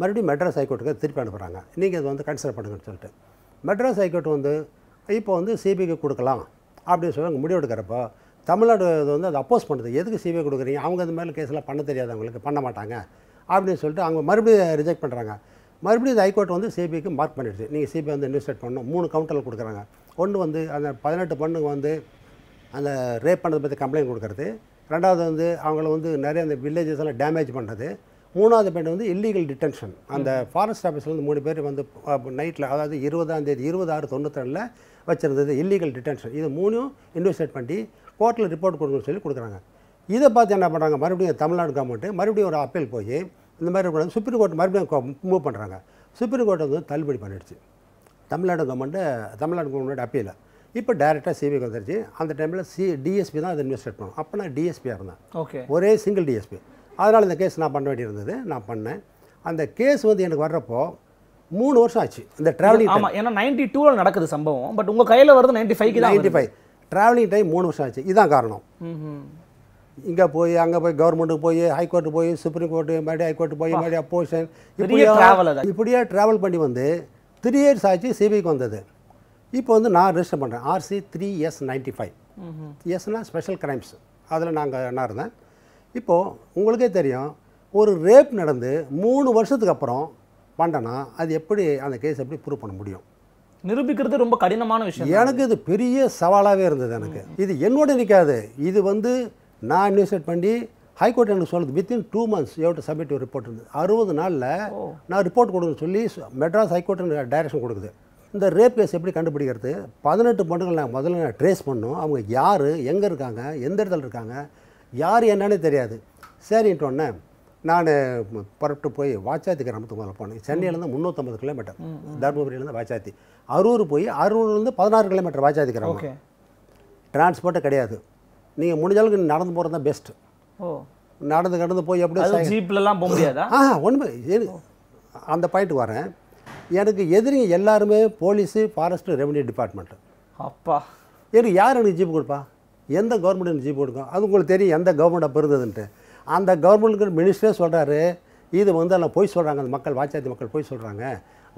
மறுபடியும் மெட்ராஸ் ஹைகோர்ட்டுக்கு திருப்பி அனுப்புகிறாங்க நீங்கள் இது வந்து கன்சிடர் பண்ணுங்கன்னு சொல்லிட்டு மெட்ராஸ் ஹைகோர்ட் வந்து இப்போ வந்து சிபிக்கு கொடுக்கலாம் அப்படின்னு சொல்லி முடிவு எடுக்கிறப்போ தமிழ்நாடு இது வந்து அதை அப்போஸ் பண்ணுறது எதுக்கு சிபிஐ கொடுக்குறீங்க அவங்க அந்த மாதிரி கேஸ்லாம் பண்ண தெரியாது அவங்களுக்கு பண்ண மாட்டாங்க அப்படின்னு சொல்லிட்டு அவங்க மறுபடியும் ரிஜெக்ட் பண்ணுறாங்க மறுபடியும் இந்த ஹைகோர்ட் வந்து சிபிஐக்கு மார்க் பண்ணிடுச்சு நீங்கள் சிபிஐ வந்து இன்வெஸ்டேட் பண்ணணும் மூணு கவுண்டரில் கொடுக்குறாங்க ஒன்று வந்து அந்த பதினெட்டு பொண்ணுங்க வந்து அந்த ரேப் பண்ணதை பற்றி கம்ப்ளைண்ட் கொடுக்குறது ரெண்டாவது வந்து அவங்கள வந்து நிறைய அந்த வில்லேஜஸ் எல்லாம் டேமேஜ் பண்ணுறது மூணாவது பெண் வந்து இல்லீகல் டிடென்ஷன் அந்த ஃபாரஸ்ட் ஆஃபீஸ்லேருந்து மூணு பேர் வந்து நைட்டில் அதாவது இருபதாம் தேதி இருபது ஆறு தொண்ணூற்றி ரெண்டில் வச்சுருந்தது இல்லீகல் டிடென்ஷன் இது மூணும் இன்வெஸ்டிகேட் பண்ணி கோர்ட்டில் ரிப்போர்ட் கொடுக்கணும்னு சொல்லி கொடுக்குறாங்க இதை பார்த்து என்ன பண்ணுறாங்க மறுபடியும் தமிழ்நாடு கவர்மெண்ட்டு மறுபடியும் ஒரு அப்பீல் போய் இந்த மாதிரி பண்ண சுப்ரீம் கோர்ட் மறுபடியும் மூவ் பண்ணுறாங்க சுப்ரீம் கோர்ட் வந்து தள்ளுபடி பண்ணிடுச்சு Tamil Nadu government Tamil Nadu government appeal இப்போ டேரெக்டாக சிபிஐக்கு வந்துருச்சு அந்த டைமில் சி டிஎஸ்பி தான் அதை இன்வெஸ்டேட் பண்ணும் அப்போ நான் டிஎஸ்பியாக இருந்தேன் ஓகே ஒரே சிங்கிள் டிஎஸ்பி அதனால் இந்த கேஸ் நான் பண்ண வேண்டியிருந்தது நான் பண்ணேன் அந்த கேஸ் வந்து எனக்கு வர்றப்போ மூணு வருஷம் ஆச்சு இந்த ட்ராவலிங் ஆமாம் ஏன்னா நைன்டி டூவில் நடக்குது சம்பவம் பட் உங்கள் கையில் வருது ninety five ninety five travelling time மூணு வருஷம் ஆச்சு இதுதான் காரணம் இங்கே போய் அங்கே போய் கவர்மெண்ட்டுக்கு போய் ஹைகோர்ட்டு போய் சுப்ரீம் கோர்ட்டு மறுபடியும் ஹைகோர்ட்டு போய் மறுபடியும் அப்போசிஷன் இப்படியே இப்படியே ட்ராவல் பண்ணி வந்து த்ரீ இயர்ஸ் ஆச்சு சிபிக்கு வந்தது இப்போ வந்து நான் ரெஜிஸ்டர் பண்ணுறேன் RC three S ninety five எஸ்னால் ஸ்பெஷல் கிரைம்ஸ் அதில் நாங்கள் என்ன இருந்தேன் இப்போது உங்களுக்கே தெரியும் ஒரு ரேப் நடந்து மூணு வருஷத்துக்கு அப்புறம் பண்ணனா அது எப்படி அந்த கேஸ் எப்படி ப்ரூவ் பண்ண முடியும் நிரூபிக்கிறது ரொம்ப கடினமான விஷயம் எனக்கு இது பெரிய சவாலாகவே இருந்தது எனக்கு இது என்னோட நிற்காது இது வந்து நான் இன்வெஸ்டேட் பண்ணி ஹைகோர்ட் எனக்கு சொல்லுது வித்தின் டூ மந்த்ஸ் எவ்வளோ சப்மிட் ஒரு ரிப்போர்ட் இருந்தது அறுபது நாளில் நான் ரிப்போர்ட் கொடுக்க சொல்லி மெட்ராஸ் ஹைகோர்ட் எனக்கு டைரக்ஷன் கொடுக்குது இந்த ரேப் கேஸ் எப்படி கண்டுபிடிக்கிறது பதினெட்டு பொண்ணுகள் நான் முதல்ல நான் ட்ரேஸ் பண்ணோம் அவங்க யார் எங்கே இருக்காங்க எந்த இடத்துல இருக்காங்க யார் என்னன்னே தெரியாது சரின்ட்டோன்னே நான் புறப்பட்டு போய் வாச்சாத்தி கிராமத்துக்கு முதல்ல போனேன் சென்னையிலேருந்து முந்நூற்றம்பது கிலோமீட்டர் தருமபுரியிலேருந்து வாச்சாத்தி அரூர் போய் அரூர்லேருந்து பதினாறு கிலோமீட்டர் வாச்சாத்தி கிராமம் டிரான்ஸ்போர்ட்டே கிடையாது நீங்கள் முடிஞ்ச அளவுக்கு நடந்து போகிறது தான் பெஸ்ட் நடந்து கடந்து போய் எப்படி ஜீப்லலாம் போக முடியாதா ஆ ஒன்று அந்த பாயிண்ட்டுக்கு வரேன் எனக்கு எதிரிங்க எல்லாருமே போலீஸு ஃபாரஸ்ட்டு ரெவன்யூ டிபார்ட்மெண்ட்டு அப்பா எனக்கு யார் எனக்கு ஜீப் கொடுப்பா எந்த கவர்மெண்ட் எனக்கு ஜீப் கொடுக்கும் அது உங்களுக்கு தெரியும் எந்த கவர்மெண்ட் அப்போ இருந்ததுன்ட்டு அந்த கவர்மெண்ட்டுக்கு மினிஸ்டரே சொல்கிறாரு இது வந்து அதில் போய் சொல்கிறாங்க அந்த மக்கள் வாச்சாதி மக்கள் போய் சொல்கிறாங்க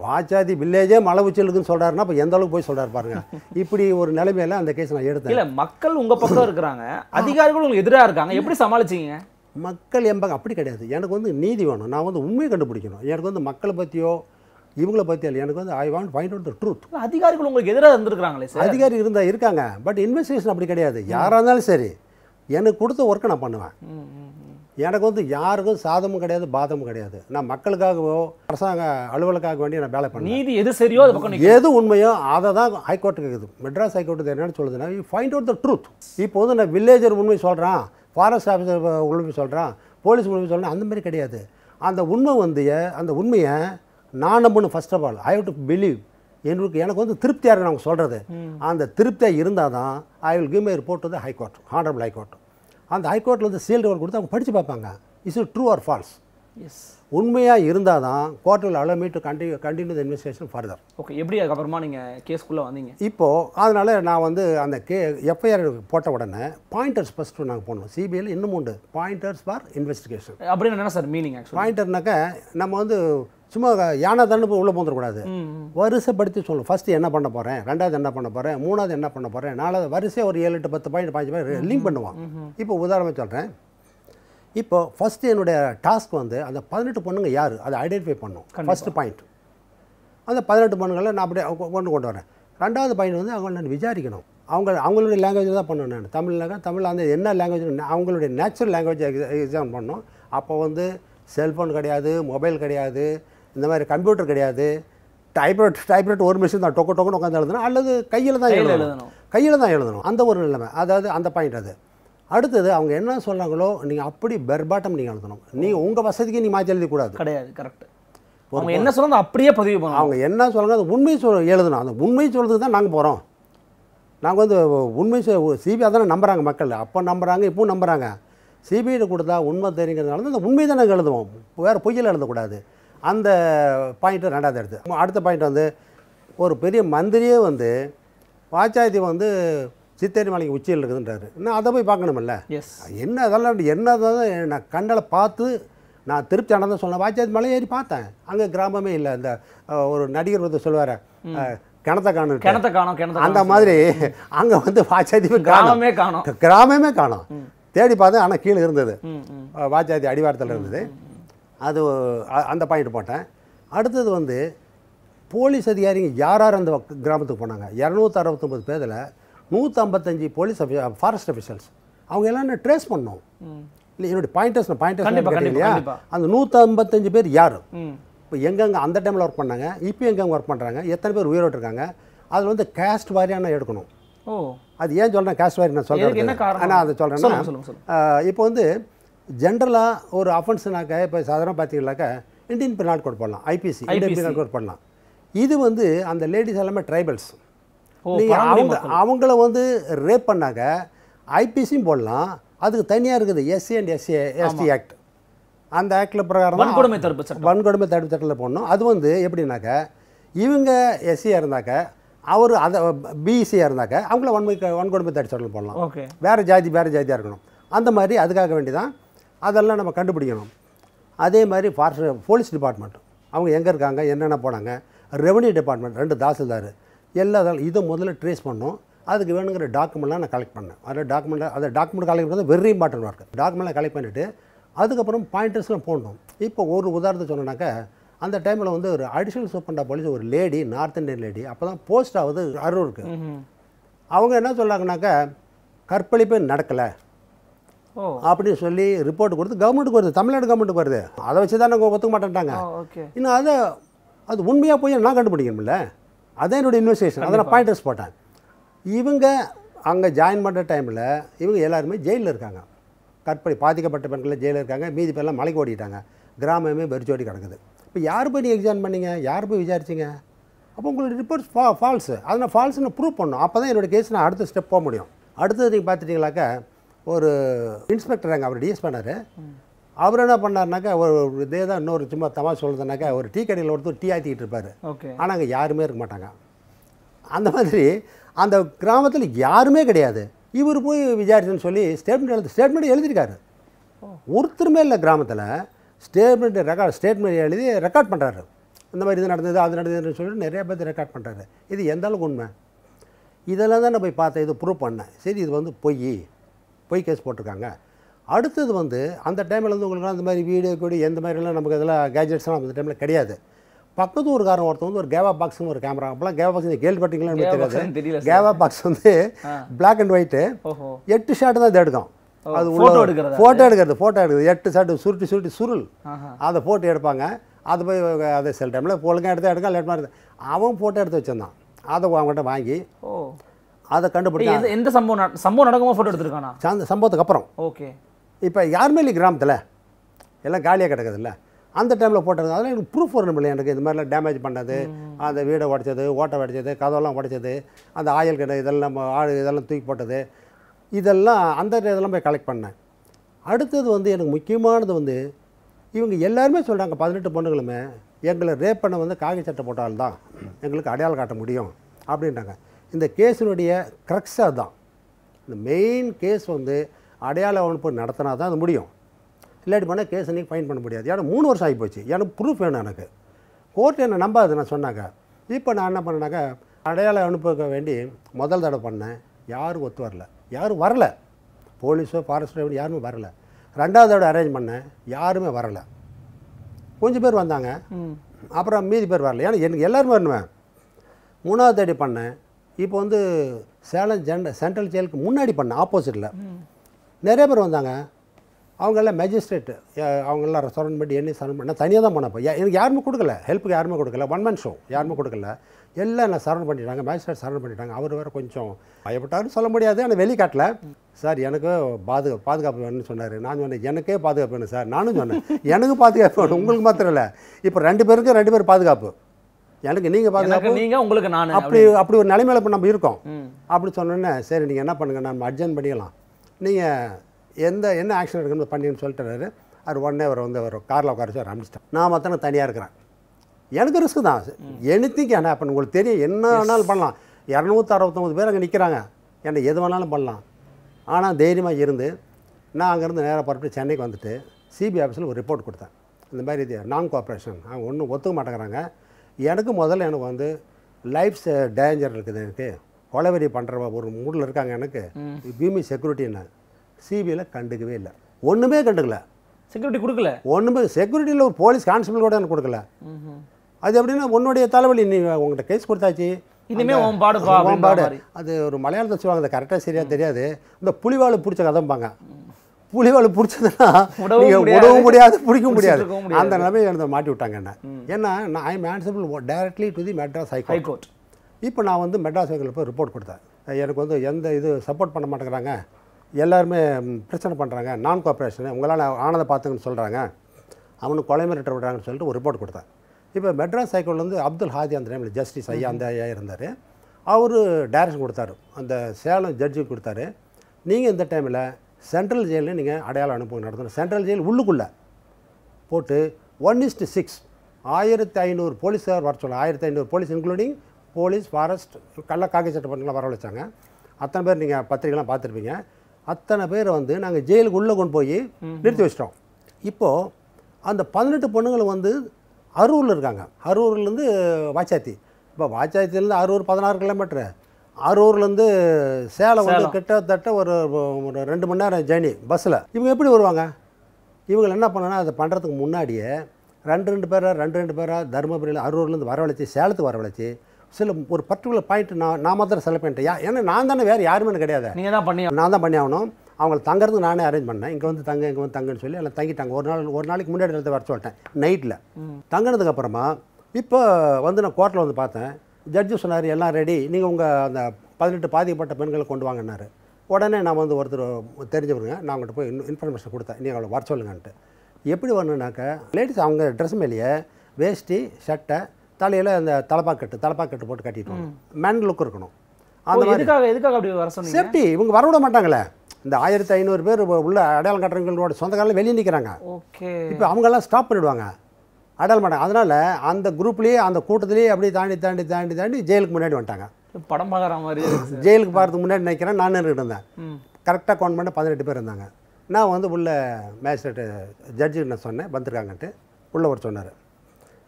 வாச்சாதி வில்லேஜே மலை உச்சலுக்குன்னு சொல்கிறாருன்னா அப்போ எந்தளவுக்கு அளவுக்கு போய் சொல்கிறார் பாருங்க இப்படி ஒரு நிலைமையில அந்த கேஸ் நான் எடுத்தேன் இல்லை மக்கள் உங்கள் பக்கம் இருக்கிறாங்க அதிகாரிகள் உங்களுக்கு எதிராக இருக்காங்க எப்படி சமாளிச்சிங்க மக்கள் எம்பாங்க அப்படி கிடையாது எனக்கு வந்து நீதி வேணும் நான் வந்து உண்மையை கண்டுபிடிக்கணும் எனக்கு வந்து மக்களை பற்றியோ இவங்கள பற்றி இல்லை எனக்கு வந்து I want find out the truth அதிகாரிகள் உங்களுக்கு எதிராக இருந்திருக்காங்களே சார் அதிகாரி இருந்தால் இருக்காங்க பட் இன்வெஸ்டிகேஷன் அப்படி கிடையாது யாராக இருந்தாலும் சரி எனக்கு கொடுத்த ஒர்க்கை நான் பண்ணுவேன் எனக்கு வந்து யாருக்கும் சாதமும் கிடையாது பாதமும் கிடையாது நான் மக்களுக்காகவோ அரசாங்க அலுவலுக்காக வேண்டிய நான் வேலை பண்ணி நீதி எது சரியோ அது பக்கம் எது உண்மையோ அதை தான் ஹைகோர்ட் இருக்குது மெட்ராஸ் ஹைகோர்ட் என்னென்னு சொல்லுதுன்னா you find out the truth இப்போ வந்து நான் வில்லேஜர் உண்மை சொல்கிறேன் ஃபாரஸ்ட் ஆஃபீஸர் உண்மை சொல்கிறான் போலீஸ் உண்மை சொல்கிறேன் அந்த மாதிரி கிடையாது அந்த உண்மை வந்து அந்த உண்மையை நான் நம்பணும் first of all I have to believe எங்களுக்கு எனக்கு வந்து திருப்தியாக இருக்கு நான் சொல்கிறது அந்த திருப்தியாக இருந்தால் தான் I will give my report வந்து ஹைகோர்ட் ஹானரபிள் ஹைகோர்ட் அந்த ஹைகோர்ட்டில் வந்து சீல்டு ஒன்று கொடுத்து அவங்க படித்து பார்ப்பாங்க is it true or false yes உண்மையாக இருந்தால் தான் கோர்ட்டில் will allow me continue continue the investigation further okay எப்படி அதுக்கப்புறமா நீங்கள் கேஸ்க்குள்ளே வந்தீங்க இப்போது அதனால் நான் வந்து அந்த கே எஃப்ஐஆர் போட்ட உடனே பாயிண்டர்ஸ் ஃபஸ்ட்டு நாங்கள் போனோம் சிபிஐயில் இன்னும் உண்டு பாயிண்டர்ஸ் ஃபார் இன்வெஸ்டிகேஷன் அப்படின்னு என்ன சார் மீனிங் பாயிண்டர்னாக்க நம்ம வந்து சும்மா யானை தண்ணி போய் உள்ளே போந்துடக்கூடாது வரிசைப்படுத்தி சொல்லணும் ஃபஸ்ட்டு என்ன பண்ண போகிறேன் ரெண்டாவது என்ன பண்ண போகிறேன் மூணாவது என்ன பண்ண போகிறேன் நாலாவது வரிசையாக ஒரு ஏழு எட்டு பத்து பாயிண்ட் பாஞ்சு பாயிண்ட் லிங்க் பண்ணுவான் இப்போ உதாரணமாக சொல்கிறேன் இப்போ ஃபஸ்ட்டு என்னுடைய டாஸ்க் வந்து அந்த பதினெட்டு பொண்ணுங்க யார் அதை ஐடென்டிஃபை பண்ணும் ஃபஸ்ட்டு பாயிண்ட் அந்த பதினெட்டு பொண்ணுங்களை நான் அப்படியே கொண்டு கொண்டு வரேன் ரெண்டாவது பாயிண்ட் வந்து அவங்க நான் விசாரிக்கணும் அவங்க அவங்களுடைய லாங்குவேஜ் தான் பண்ணணும் நான் தமிழ்னாக்கா தமிழ் அந்த என்ன லாங்குவேஜ் அவங்களுடைய நேச்சுரல் லாங்குவேஜ் எக்ஸாம் பண்ணணும் அப்போ வந்து செல்ஃபோன் கிடையாது மொபைல் கிடையாது இந்த மாதிரி கம்ப்யூட்டர் கிடையாது டைப்ரைட் டைப்ரைட் ஒரு மிஷின் தான் டொக்க டொக்கன்னு உட்காந்து எழுதணும் அல்லது கையில் தான் எழுதணும் கையில் தான் எழுதணும் அந்த ஒரு நிலைமை அதாவது அந்த பாயிண்ட் அது அடுத்தது அவங்க என்ன சொல்கிறாங்களோ நீங்கள் அப்படி பெர்பாட்டம் நீங்கள் எழுதணும் நீ உங்கள் வசதிக்கு நீ மாற்றி எழுதக்கூடாது கிடையாது கரெக்ட் அவங்க என்ன சொல்லுங்க அப்படியே பதிவு பண்ணணும் அவங்க என்ன சொல்கிறாங்க அது உண்மை சொல் எழுதணும் அந்த உண்மை சொல்கிறது தான் நாங்கள் போகிறோம் நாங்கள் வந்து உண்மை சிபிஐ தானே நம்புகிறாங்க மக்கள் அப்போ நம்புகிறாங்க இப்போவும் நம்புகிறாங்க சிபிஐயில் கொடுத்தா உண்மை தெரியுங்கிறதுனால அந்த உண்மை தான் நாங்கள் எழுதுவோம் வேறு பொய்யில் எழுதக்கூடாது அந்த பாயிண்ட்டு ரெண்டாவது எடுத்து அடுத்த பாயிண்ட் வந்து ஒரு பெரிய மந்திரியே வந்து பாச்சாயத்தி வந்து சித்தேரி மலைக்கு உச்சியில் இருக்குதுன்றாரு நான் அதை போய் பார்க்கணுமில்ல என்ன அதெல்லாம் என்ன தான் நான் கண்ணில் பார்த்து நான் திருப்தி தான் சொன்னேன் வாஜ்பாய் மலை ஏறி பார்த்தேன் அங்கே கிராமமே இல்லை இந்த ஒரு நடிகர் வந்து சொல்லுவார் கிணத்தை காணும் கிணத்தை காணும் அந்த மாதிரி அங்கே வந்து வாச்சாதி கிராமமே காணும் கிராமமே காணும் தேடி பார்த்தேன் ஆனால் கீழே இருந்தது வாச்சாதி அடிவாரத்தில் இருந்தது அது அந்த பாயிண்ட் போட்டேன் அடுத்தது வந்து போலீஸ் அதிகாரிங்க யார் யார் அந்த கிராமத்துக்கு போனாங்க இரநூத்தி அறுபத்தொம்பது பேரில் நூற்றம்பத்தஞ்சு போலீஸ் ஃபாரஸ்ட் அஃபிஷியல்ஸ் அவங்க எல்லாம் நான் ட்ரேஸ் பண்ணோம் இல்லை என்னுடைய பாயிண்டர்ஸ் பாயிண்டர்ஸ் இல்லையா அந்த நூற்றம்பத்தஞ்சு பேர் யார் இப்போ எங்கெங்கே அந்த டைமில் ஒர்க் பண்ணாங்க இப்போ எங்கெங்கே ஒர்க் பண்ணுறாங்க எத்தனை பேர் உயிரோட்டிருக்காங்க அதில் வந்து கேஸ்ட் வாரியான எடுக்கணும் அது ஏன் சொல்கிறேன் கேஸ்ட் வாரி நான் சொல்கிறேன் ஆனால் அதை சொல்கிறேன்னா இப்போ வந்து ஜென்ரலாக ஒரு அஃபென்ஸ்னாக்க இப்போ சாதாரண பார்த்தீங்கன்னாக்கா இந்தியன் பினால் கோட் பண்ணலாம் ஐபிசி இந்தியன் பினால் கோட் பண்ணலாம் இது வந்து அந்த லேடிஸ் எல்லாமே ட்ரைபல்ஸ் நீங்கள் அவங்க அவங்கள வந்து ரேப் பண்ணாக்க ஐபிசியும் போடலாம் அதுக்கு தனியாக இருக்குது SC and SC ST act அந்த ஆக்டில் பிரகாரம் வன்கொடுமை தடுப்பு சட்டம் வன்கொடுமை தடுப்பு சட்டத்தில் போடணும் அது வந்து எப்படின்னாக்க இவங்க எஸ்சியாக இருந்தாக்க அவர் அதை பிஇசியாக இருந்தாக்க அவங்கள வன்மை வன்கொடுமை தடுப்பு சட்டத்தில் போடலாம் வேறு ஜாதி வேறு ஜாதியாக இருக்கணும் அந்த மாதிரி அதுக்காக வேண்டி தான் அதெல்லாம் நம்ம கண்டுபிடிக்கணும் அதே மாதிரி ஃபாரஸ்ட் போலீஸ் டிபார்ட்மெண்ட் அவங்க எங்கே இருக்காங்க என்னென்ன போனாங்க ரெவன்யூ டிபார்ட்மெண்ட் ரெண்டு தாசில்தார் எல்லா இதை முதல்ல ட்ரேஸ் பண்ணோம் அதுக்கு வேணுங்கிற டாக்குமெண்ட்லாம் நான் கலெக்ட் பண்ணேன் அதில் டாக்குமெண்ட் அதை டாக்குமெண்ட் கலெக்ட் பண்ணுறது வெரி இம்பார்ட்டன் ஒர்க் டாக்குமெண்ட்லாம் கலெக்ட் பண்ணிவிட்டு அதுக்கப்புறம் பாயிண்டர்ஸ்லாம் போடணும் இப்போ ஒரு உதாரணத்தை சொன்னோன்னாக்கா அந்த டைமில் வந்து ஒரு அடிஷனல் சூப்பண்டா போலீஸ் ஒரு லேடி நார்த் இந்தியன் லேடி அப்போ தான் போஸ்ட் ஆகுது அரூருக்கு அவங்க என்ன சொல்கிறாங்கனாக்கா கற்பழிப்பு நடக்கலை அப்படின்னு சொல்லி ரிப்போர்ட் கொடுத்து கவர்மெண்ட்டுக்கு வருது தமிழ்நாடு கவர்மெண்ட்டுக்கு வருது அதை வச்சு தான் நாங்கள் ஒத்துக்க மாட்டேன்ட்டாங்க இன்னும் அதை அது உண்மையாக போய் நான் கண்டுபிடிக்கணும்ல அதான் என்னோடய இன்வெஸ்டிகேஷன் அதை நான் பாயிண்ட் போட்டேன் இவங்க அங்கே ஜாயின் பண்ணுற டைமில் இவங்க எல்லாருமே ஜெயிலில் இருக்காங்க கற்பனை பாதிக்கப்பட்ட பெண்கள் ஜெயிலில் இருக்காங்க மீதி பேர்லாம் மலைக்கு ஓடிட்டாங்க கிராமமே வெறிச்சோடி கிடக்குது இப்போ யார் போய் நீங்கள் எக்ஸாம் பண்ணீங்க யார் போய் விசாரிச்சிங்க அப்போ உங்களுக்கு ரிப்போர்ட்ஸ் ஃபா ஃபால்ஸு அதை நான் ஃபால்ஸுன்னு ப்ரூவ் பண்ணணும் அப்போ தான் என்னோடய கேஸ் நான் அடுத்த ஸ்டெப் போக முடியும் அடுத்தது நீங்கள் பார்த்துட்டிங்களாக்கா ஒரு இன்ஸ்பெக்டர் அங்கே அவர் டிஎஸ் பண்ணார் அவர் என்ன பண்ணார்னாக்கா ஒரு இதே தான் இன்னொரு சும்மா தமா சொல்கிறதுனாக்கா ஒரு டீ கடையில் ஒருத்தர் டீ ஆற்றிக்கிட்டு இருப்பார் ஆனால் அங்கே யாருமே இருக்க மாட்டாங்க அந்த மாதிரி அந்த கிராமத்தில் யாருமே கிடையாது இவர் போய் விசாரிச்சுன்னு சொல்லி ஸ்டேட்மெண்ட் எழுது ஸ்டேட்மெண்ட் எழுதியிருக்காரு ஒருத்தருமே இல்லை கிராமத்தில் ஸ்டேட்மெண்ட் ரெக்கார்ட் ஸ்டேட்மெண்ட் எழுதி ரெக்கார்ட் பண்ணுறாரு இந்த மாதிரி இது நடந்தது அது நடந்ததுன்னு சொல்லிட்டு நிறைய பேர் ரெக்கார்ட் பண்ணுறாரு இது எந்த அளவுக்கு உண்மை இதெல்லாம் தான் நான் போய் பார்த்தேன் இது ப்ரூவ் பண்ணேன் சரி இது வந்து பொய் பொய் கேஸ் போட்டிருக்காங்க அடுத்தது வந்து அந்த டைமில் வந்து உங்களுக்கு அந்த மாதிரி வீடியோ கொடி எந்த மாதிரிலாம் நமக்கு இதெல்லாம் கேஜெட்ஸ்லாம் அந்த டைமில் கிடையாது பக்கத்து ஒரு காரணம் ஒருத்தர் வந்து ஒரு கேவா பாக்ஸ்னு ஒரு கேமரா அப்போலாம் கேவா பாக்ஸ் கேள்வி எனக்கு தெரியாது கேவா பாக்ஸ் வந்து பிளாக் அண்ட் ஒயிட்டு எட்டு ஷாட்டு தான் எடுக்கும் அது ஃபோட்டோ எடுக்கிறது ஃபோட்டோ எடுக்கிறது ஃபோட்டோ எடுக்கிறது எட்டு ஷாட்டு சுருட்டி சுருட்டி சுருள் அதை ஃபோட்டோ எடுப்பாங்க அது போய் அதை சில டைமில் பொழுங்க எடுத்து எடுக்க லேட் மாதிரி அவன் ஃபோட்டோ எடுத்து வச்சுருந்தான் அதை அவங்ககிட்ட வாங்கி அதை கண்டுபிடிச்சி எந்த சம்பவம் சம்பவம் நடக்கும்போது ஃபோட்டோ எடுத்துருக்காங்க அந்த சம்பவத்துக்கு அப்புறம் ஓகே இப்போ யாருமே இல்லை கிராமத்தில் எல்லாம் காலியாக கிடக்குதுல்ல அந்த டைமில் அதெல்லாம் எனக்கு ப்ரூஃப் வரணும் இல்லை எனக்கு இது மாதிரிலாம் டேமேஜ் பண்ணது அந்த வீடை உடைச்சது ஓட்டை உடைச்சது கதவெல்லாம் உடைச்சது அந்த ஆயில் கடை இதெல்லாம் ஆடு இதெல்லாம் தூக்கி போட்டது இதெல்லாம் அந்த இதெல்லாம் போய் கலெக்ட் பண்ணேன் அடுத்தது வந்து எனக்கு முக்கியமானது வந்து இவங்க எல்லாருமே சொல்கிறாங்க பதினெட்டு பொண்ணுகளுமே எங்களை ரேப் பண்ண வந்து காகி சட்டை போட்டால்தான் எங்களுக்கு அடையாளம் காட்ட முடியும் அப்படின்றாங்க இந்த கேஸினுடைய க்ரக்ஸாக தான் இந்த மெயின் கேஸ் வந்து அடையாள அமைப்பு நடத்தினா தான் அது முடியும் இல்லாட்டி பண்ணால் கேஸ் இன்றைக்கி ஃபைன் பண்ண முடியாது ஏன்னா மூணு வருஷம் ஆகி போச்சு எனக்கு ப்ரூஃப் வேணும் எனக்கு கோர்ட் என்ன நம்பாது நான் சொன்னாங்க இப்போ நான் என்ன பண்ணேனாக்கா அடையாள அனுப்புக்க வேண்டி முதல் தடவை பண்ணேன் யாரும் ஒத்து வரல யாரும் வரல போலீஸோ ஃபாரஸ்ட் டிரைவர் யாருமே வரல ரெண்டாவது தடவை அரேஞ்ச் பண்ணேன் யாருமே வரலை கொஞ்சம் பேர் வந்தாங்க அப்புறம் மீதி பேர் வரல ஏன்னா எனக்கு எல்லோரும் வரணுவேன் மூணாவது தேடி பண்ணேன் இப்போ வந்து சேலம் ஜென்ட சென்ட்ரல் ஜெயிலுக்கு முன்னாடி பண்ண ஆப்போசிட்டில் நிறைய பேர் வந்தாங்க அவங்கெல்லாம் மேஜிஸ்ட்ரேட்டு அவங்கெல்லாம் ரெஸ்டாரண்ட் பண்ணி என்ன சரண் பண்ண தனியாக தான் போனப்போ எனக்கு யாருமே கொடுக்கல ஹெல்ப்புக்கு யாருமே கொடுக்கல ஒன் மேன் ஷோ யாருமே கொடுக்கல எல்லாம் நான் சரண் பண்ணிட்டாங்க மேஜிஸ்ட்ரேட் சரண் பண்ணிட்டாங்க அவர் வேறு கொஞ்சம் பயப்பட்டாலும் சொல்ல முடியாது ஆனால் வெளிக்காட்டில் சார் எனக்கு பாதுகா பாதுகாப்பு வேணும்னு சொன்னார் நான் சொன்னேன் எனக்கே பாதுகாப்பு வேணும் சார் நானும் சொன்னேன் எனக்கும் பாதுகாப்பு வேணும் உங்களுக்கு மாத்திரம் இல்லை இப்போ ரெண்டு பேருக்கும் ரெண்டு பேர் பாதுகாப்பு எனக்கு நீங்கள் பாதுகாப்பு நீங்கள் உங்களுக்கு நான் அப்படி அப்படி ஒரு நிலைமையில இப்போ நம்ம இருக்கோம் அப்படி சொன்னோன்னே சரி நீங்கள் என்ன பண்ணுங்கள் நம்ம அட்ஜன் பண்ணிடலாம் நீங்கள் எந்த என்ன ஆக்ஷன் எடுக்கணும் பண்ணின்னு சொல்லிட்டுறாரு அவர் உடனே அவர் வந்து அவர் காரில் உட்கார வச்சு அவர் அனுப்பிச்சிட்டேன் நான் மத்தனை தனியாக இருக்கிறேன் எனக்கு ரிஸ்க்கு தான் எனித்திங் என்ன அப்போ உங்களுக்கு தெரியும் என்ன வேணாலும் பண்ணலாம் இரநூத்தி அறுபத்தொம்பது பேர் அங்கே நிற்கிறாங்க என்ன எது வேணாலும் பண்ணலாம் ஆனால் தைரியமாக இருந்து நான் அங்கேருந்து நேராக புறப்பட்டு சென்னைக்கு வந்துட்டு சிபிஐ ஆஃபீஸில் ஒரு ரிப்போர்ட் கொடுத்தேன் இந்த மாதிரி இது நான் கோஆப்ரேஷன் அவங்க ஒன்றும் ஒத்துக்க மாட்டேங்கிறாங்க எனக்கு முதல்ல எனக்கு வந்து லைஃப் டேஞ்சர் இருக்குது எனக்கு கொலவெறி பண்ணுற ஒரு மூடில் இருக்காங்க எனக்கு பீமி செக்யூரிட்டி என்ன சிபிஐயில் கண்டுக்கவே இல்லை ஒன்றுமே கண்டுக்கல செக்யூரிட்டி கொடுக்கல ஒன்றுமே செக்யூரிட்டியில் ஒரு போலீஸ் கான்ஸ்டபிள் கூட எனக்கு கொடுக்கல அது எப்படின்னா உன்னுடைய தலைவலி நீ உங்கள்கிட்ட கேஸ் கொடுத்தாச்சு இனிமே உன் பாடு பாடு அது ஒரு மலையாளத்தை சொல்லுவாங்க அது கரெக்டாக சரியாக தெரியாது இந்த புலிவாளு பிடிச்ச கதம்பாங்க புலிவால் பிடிச்சதுன்னா நீங்கள் உடவும் முடியாது பிடிக்க முடியாது அந்த நிலைமை எனக்கு மாட்டி விட்டாங்க என்ன ஏன்னா நான் I am answerable directly to the Madras high court இப்போ நான் வந்து மெட்ராஸ் ஹைகோர்ட்டில் போய் ரிப்போர்ட் கொடுத்தேன் எனக்கு வந்து எந்த இது சப்போர்ட் பண்ண மாட்டேங்கிறாங்க எல்லாருமே பிரச்சனை பண்ணுறாங்க நான் கோஆப்ரேஷன் உங்களால் ஆனதை பார்த்துங்கன்னு சொல்கிறாங்க அவனுக்கு கொலை மிரட்ட விடுறாங்கன்னு சொல்லிட்டு ஒரு ரிப்போர்ட் கொடுத்தேன் இப்போ மெட்ராஸ் ஹைகோர்ட்டில் வந்து அப்துல் ஹாதி அந்த டைமில் ஜஸ்டிஸ் ஐயா அந்த ஐயா இருந்தார் அவர் டேரக்ஷன் கொடுத்தாரு அந்த சேலம் ஜட்ஜுக்கு கொடுத்தாரு நீங்கள் இந்த டைமில் சென்ட்ரல் ஜெயிலில் நீங்கள் அடையாளம் அனுப்ப நடத்தணும் சென்ட்ரல் ஜெயில் உள்ளுக்குள்ளே போட்டு ஒன் இஸ்ட் சிக்ஸ் ஆயிரத்தி ஐநூறு போலீஸார் வர சொல்லலாம் ஆயிரத்தி ஐநூறு போலீஸ் இன்க்ளூடிங் போலீஸ் ஃபாரஸ்ட் கள்ள காக்கி சட்டை பண்ணலாம் வரவழைச்சாங்க அத்தனை பேர் நீங்கள் பத்திரிகைலாம் பார்த்துருப்பீங்க அத்தனை பேர் வந்து நாங்கள் ஜெயிலுக்கு உள்ளே கொண்டு போய் நிறுத்தி வச்சிட்டோம் இப்போது அந்த பதினெட்டு பொண்ணுங்கள் வந்து அரூரில் இருக்காங்க அரூர்லேருந்து வாச்சாத்தி இப்போ வாச்சாத்திலேருந்து அரூர் பதினாறு கிலோமீட்டரு அரூர்லேருந்து சேலம் வந்து கிட்டத்தட்ட ஒரு ஒரு ரெண்டு மணி நேரம் ஜேர்னி பஸ்ஸில் இவங்க எப்படி வருவாங்க இவங்க என்ன பண்ணனா அதை பண்ணுறதுக்கு முன்னாடியே ரெண்டு ரெண்டு பேராக ரெண்டு ரெண்டு பேராக தருமபுரியில் அரூர்லேருந்து வரவழைச்சி சேலத்துக்கு வரவழைச்சி சில ஒரு பர்டிகுலர் பாயிண்ட் நான் நான் மாத்திரம் செலக்ட் பண்ணிட்டேன் யா ஏன்னா நான் தானே வேறு யாருமே கிடையாது நீங்கள் தான் பண்ணி நான் தான் பண்ணி ஆகணும் அவங்களை தங்குறது நானே அரேஞ்ச் பண்ணேன் இங்கே வந்து தங்க இங்கே வந்து தங்கன்னு சொல்லி எல்லாம் தங்கிட்டாங்க ஒரு நாள் ஒரு நாளைக்கு முன்னாடி இடத்துல வர சொல்லிட்டேன் நைட்டில் தங்கினதுக்கப்புறமா இப்போ வந்து நான் கோர்ட்டில் வந்து பார்த்தேன் ஜட்ஜு சொன்னார் எல்லாம் ரெடி நீங்கள் உங்கள் அந்த பதினெட்டு பாதிக்கப்பட்ட பெண்களை கொண்டு வாங்கினார் உடனே நான் வந்து ஒருத்தர் தெரிஞ்சவருங்க நான் அவங்கள்ட்ட போய் இன் இன்ஃபர்மேஷன் கொடுத்தேன் நீங்கள் அவளை வர சொல்லுங்கன்ட்டு எப்படி வரணுனாக்க லேடிஸ் அவங்க ட்ரெஸ் மேலேயே வேஷ்டி சட்டை தலையில் அந்த தலைப்பாக்கட்டு தலைப்பாக்கட்டு போட்டு கட்டிட்டு மேன் லுக் இருக்கணும் அந்த எதுக்காக எதுக்காக அப்படி வர சொன்னீங்க சேஃப்டி இவங்க வரவிட மாட்டாங்களே இந்த ஆயிரத்தி ஐநூறு பேர் உள்ள அடையாளம் கட்டுறவங்களோட சொந்தக்காரில் வெளியே நிற்கிறாங்க ஓகே இப்போ அவங்கெல்லாம் ஸ்டாப் பண்ணிவிடுவாங்க அடல் மாட்டாங்க அதனால் அந்த குரூப்லேயே அந்த கூட்டத்திலேயே அப்படியே தாண்டி தாண்டி தாண்டி தாண்டி ஜெயிலுக்கு முன்னாடி வந்துட்டாங்க படம் பார்க்குற மாதிரி ஜெயிலுக்கு போகிறதுக்கு முன்னாடி நினைக்கிறேன் நான் இருந்தேன் கரெக்டாக கவுண்ட் பண்ண பதினெட்டு பேர் இருந்தாங்க நான் வந்து உள்ளே மேஜிஸ்ட்ரேட்டு ஜட்ஜு நான் சொன்னேன் வந்துருக்காங்கன்ட்டு உள்ளே ஒரு சொன்னார்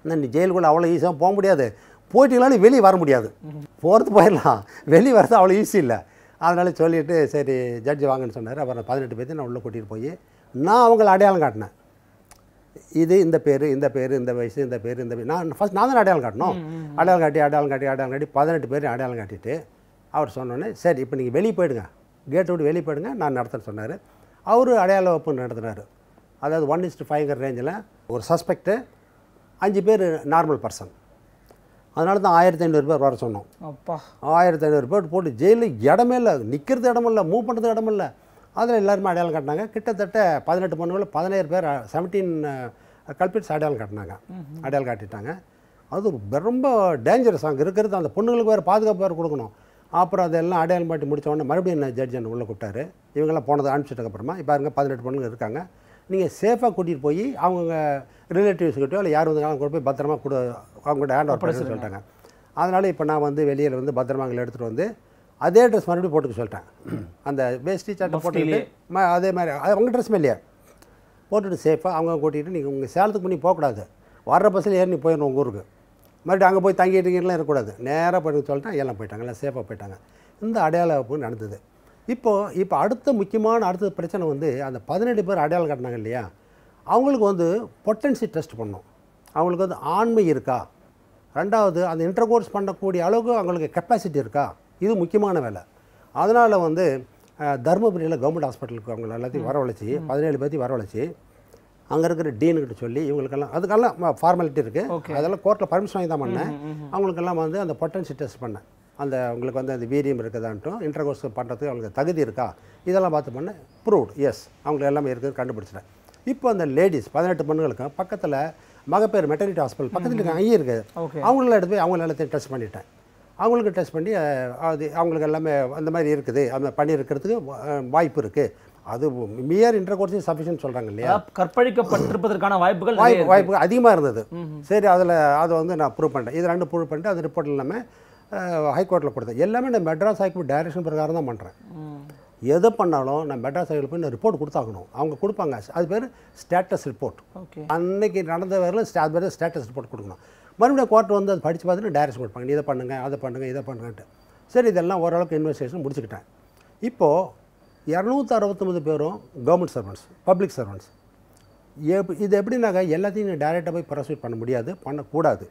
ஆனால் நீ ஜெயிலுக்குள்ளே அவ்வளோ ஈஸியாக போக முடியாது போயிட்டீங்களான்னு வெளியே வர முடியாது போகிறது போயிடலாம் வெளியே வரது அவ்வளோ ஈஸி இல்லை அதனால் சொல்லிவிட்டு சரி ஜட்ஜு வாங்கன்னு சொன்னார் அப்புறம் பதினெட்டு பேர்த்து நான் உள்ளே கூட்டிகிட்டு போய் நான் அவங்கள அடையாளம் காட்டினேன் இது இந்த பேர் இந்த பேர் இந்த வயசு இந்த பேர் இந்த பேர் நான் ஃபஸ்ட் நான் தான் அடையாளம் காட்டணும் அடையாளம் காட்டி அடையாளம் காட்டி அடையாளம் காட்டி பதினெட்டு பேர் அடையாளம் காட்டிட்டு அவர் சொன்னோன்னே சரி இப்போ நீங்கள் வெளியே போயிடுங்க கேட்டை விட்டு வெளியே போயிடுங்க நான் நடத்துன்னு சொன்னார் அவர் அடையாள வகுப்பு நடத்துனார் அதாவது ஒன் இஸ்ட் ஃபைவ்ங்கிற ரேஞ்சில் ஒரு சஸ்பெக்ட்டு அஞ்சு பேர் நார்மல் பர்சன் அதனால தான் ஆயிரத்தி ஐநூறு பேர் வர சொன்னோம் அப்பா ஆயிரத்தி ஐநூறு பேர் போட்டு ஜெயிலில் இடமே இல்லை நிற்கிறது இடமில்ல மூவ் பண்ணுறது இடமில்லை அதில் எல்லாருமே அடையாளம் காட்டினாங்க கிட்டத்தட்ட பதினெட்டு பொண்ணுகள் பதினேழு பேர் செவன்டீன் கல்பிட்ஸ் அடையாளம் காட்டினாங்க அடையாளம் காட்டிட்டாங்க அது ரொம்ப டேஞ்சரஸ் அங்கே இருக்கிறது அந்த பொண்ணுங்களுக்கு வேறு பாதுகாப்பு வேறு கொடுக்கணும் அப்புறம் அதெல்லாம் அடையாளம் பாட்டி உடனே மறுபடியும் என்ன ஜட்ஜ் என்ன உள்ளே கூப்பிட்டாரு இவங்கெல்லாம் போனதை அனுப்பிச்சிட்டக்கப்புறமா இப்போ இருங்க பதினெட்டு பொண்ணுங்க இருக்காங்க நீங்கள் சேஃபாக கூட்டிகிட்டு போய் அவங்க ரிலேட்டிவ்ஸ்கிட்டயோ இல்லை யார் வந்தாலும் கூட போய் பத்திரமா கூட அவங்ககிட்ட ஹேண்ட் ஓவர் பண்ணி சொல்லிட்டாங்க அதனால் இப்போ நான் வந்து வெளியில் வந்து பத்திரமா அங்கே எடுத்துகிட்டு வந்து அதே ட்ரெஸ் மறுபடியும் போட்டுக்க சொல்லிட்டேன் அந்த வேஸ்டி சட்டை போட்டுக்கிட்டு அதே மாதிரி அது அவங்க ட்ரெஸ் இல்லையா போட்டுட்டு சேஃபாக அவங்க கூட்டிகிட்டு நீங்கள் உங்கள் சேலத்துக்கு பண்ணி போகக்கூடாது வர்ற பஸ்ஸில் ஏறி நீ போயிடணும் உங்கள் ஊருக்கு மறுபடியும் அங்கே போய் தங்கிட்டுலாம் இருக்கக்கூடாது நேராக போயிட்டு சொல்லிட்டேன் எல்லாம் போயிட்டாங்க எல்லாம் சேஃபாக போயிட்டாங்க இந்த அடையாள வகுப்பு நடந்தது இப்போது இப்போ அடுத்த முக்கியமான அடுத்த பிரச்சனை வந்து அந்த பதினெட்டு பேர் அடையாளம் கட்டினாங்க இல்லையா அவங்களுக்கு வந்து பொட்டன்சி டெஸ்ட் பண்ணணும் அவங்களுக்கு வந்து ஆண்மை இருக்கா ரெண்டாவது அந்த இன்டர்கோர்ஸ் பண்ணக்கூடிய அளவுக்கு அவங்களுக்கு கெப்பாசிட்டி இருக்கா இது முக்கியமான வேலை அதனால் வந்து தருமபுரியில் கவர்மெண்ட் ஹாஸ்பிட்டலுக்கு அவங்கள எல்லாத்தையும் வரவழைச்சி பதினேழு பேர்த்தையும் வரவழைச்சி அங்கே இருக்கிற டீனுக்கிட்ட சொல்லி இவங்களுக்கெல்லாம் அதுக்கெல்லாம் ஃபார்மாலிட்டி இருக்குது அதெல்லாம் கோர்ட்டில் பர்மிஷன் வாங்கி தான் பண்ணேன் அவங்களுக்கெல்லாம் வந்து அந்த பொட்டன்சி டெஸ்ட் பண்ணேன் அந்த அவங்களுக்கு வந்து அந்த வீரியம் இருக்குதான்ட்டும் இன்டர்கோர்ஸ் பண்ணுறதுக்கு அவங்களுக்கு தகுதி இருக்கா இதெல்லாம் பார்த்து பண்ணேன் ப்ரூவ்ட் எஸ் அவங்களுக்கு எல்லாமே இருக்குது கண்டுபிடிச்சிட்டேன் இப்போ அந்த லேடிஸ் பதினெட்டு பொண்ணுங்களுக்கும் பக்கத்தில் மகப்பேர் மெட்டர்னிட்டி ஹாஸ்பிட்டல் பக்கத்தில் அங்கேயும் இருக்குது அவங்களெல்லாம் எடுத்து போய் அவங்க எல்லாத்தையும் டெஸ்ட் பண்ணிட்டேன் அவங்களுக்கு டெஸ்ட் பண்ணி அது அவங்களுக்கு எல்லாமே அந்த மாதிரி இருக்குது அந்த பண்ணியிருக்கிறதுக்கு வாய்ப்பு இருக்குது அது மியர் இன்டர் கோர்ஸ் சஃபிஷியன் சொல்கிறாங்க இல்லையா கற்பழிக்கப்பட்டிருப்பதற்கான வாய்ப்புகள் வாய்ப்பு வாய்ப்புகள் அதிகமாக இருந்தது சரி அதில் அதை வந்து நான் ப்ரூவ் பண்ணிட்டேன் இது ரெண்டு ப்ரூவ் பண்ணிட்டு அது ரிப்போர்ட் எல்லாமே ஹைகோர்ட்டில் கொடுத்தேன் எல்லாமே நான் மெட்ராஸ் ஹைகோர்ட் டைரக்ஷன் பிரகாரம் தான் பண்ணுறேன் எது பண்ணாலும் நான் மெட்ராஸ் ஹைகோர்ட் போய் நான் ரிப்போர்ட் கொடுத்தாகணும் அவங்க கொடுப்பாங்க அது பேர் ஸ்டேட்டஸ் ரிப்போர்ட் அன்னைக்கு நடந்த வரலும் அது பேர் ஸ்டேட்டஸ் ரிப்போர்ட் கொடுக்கணும் மறுபடியும் கோர்ட் வந்து அதை படித்து பார்த்துட்டு டேரக்ஷன் கொடுப்பாங்க இதை பண்ணுங்க அதை பண்ணுங்க இதை பண்ணுங்கன்ட்டு சரி இதெல்லாம் ஓரளவுக்கு இன்வெஸ்டிகேஷன் முடிச்சுக்கிட்டேன் இப்போது இரநூத்தி அறுபத்தொம்பது பேரும் கவர்மெண்ட் சர்வன்ஸ் பப்ளிக் சர்வன்ஸ் எப் இது எப்படின்னாக்க எல்லாத்தையும் டேரெக்டாக போய் ப்ரொசீட் பண்ண முடியாது பண்ணக்கூடாது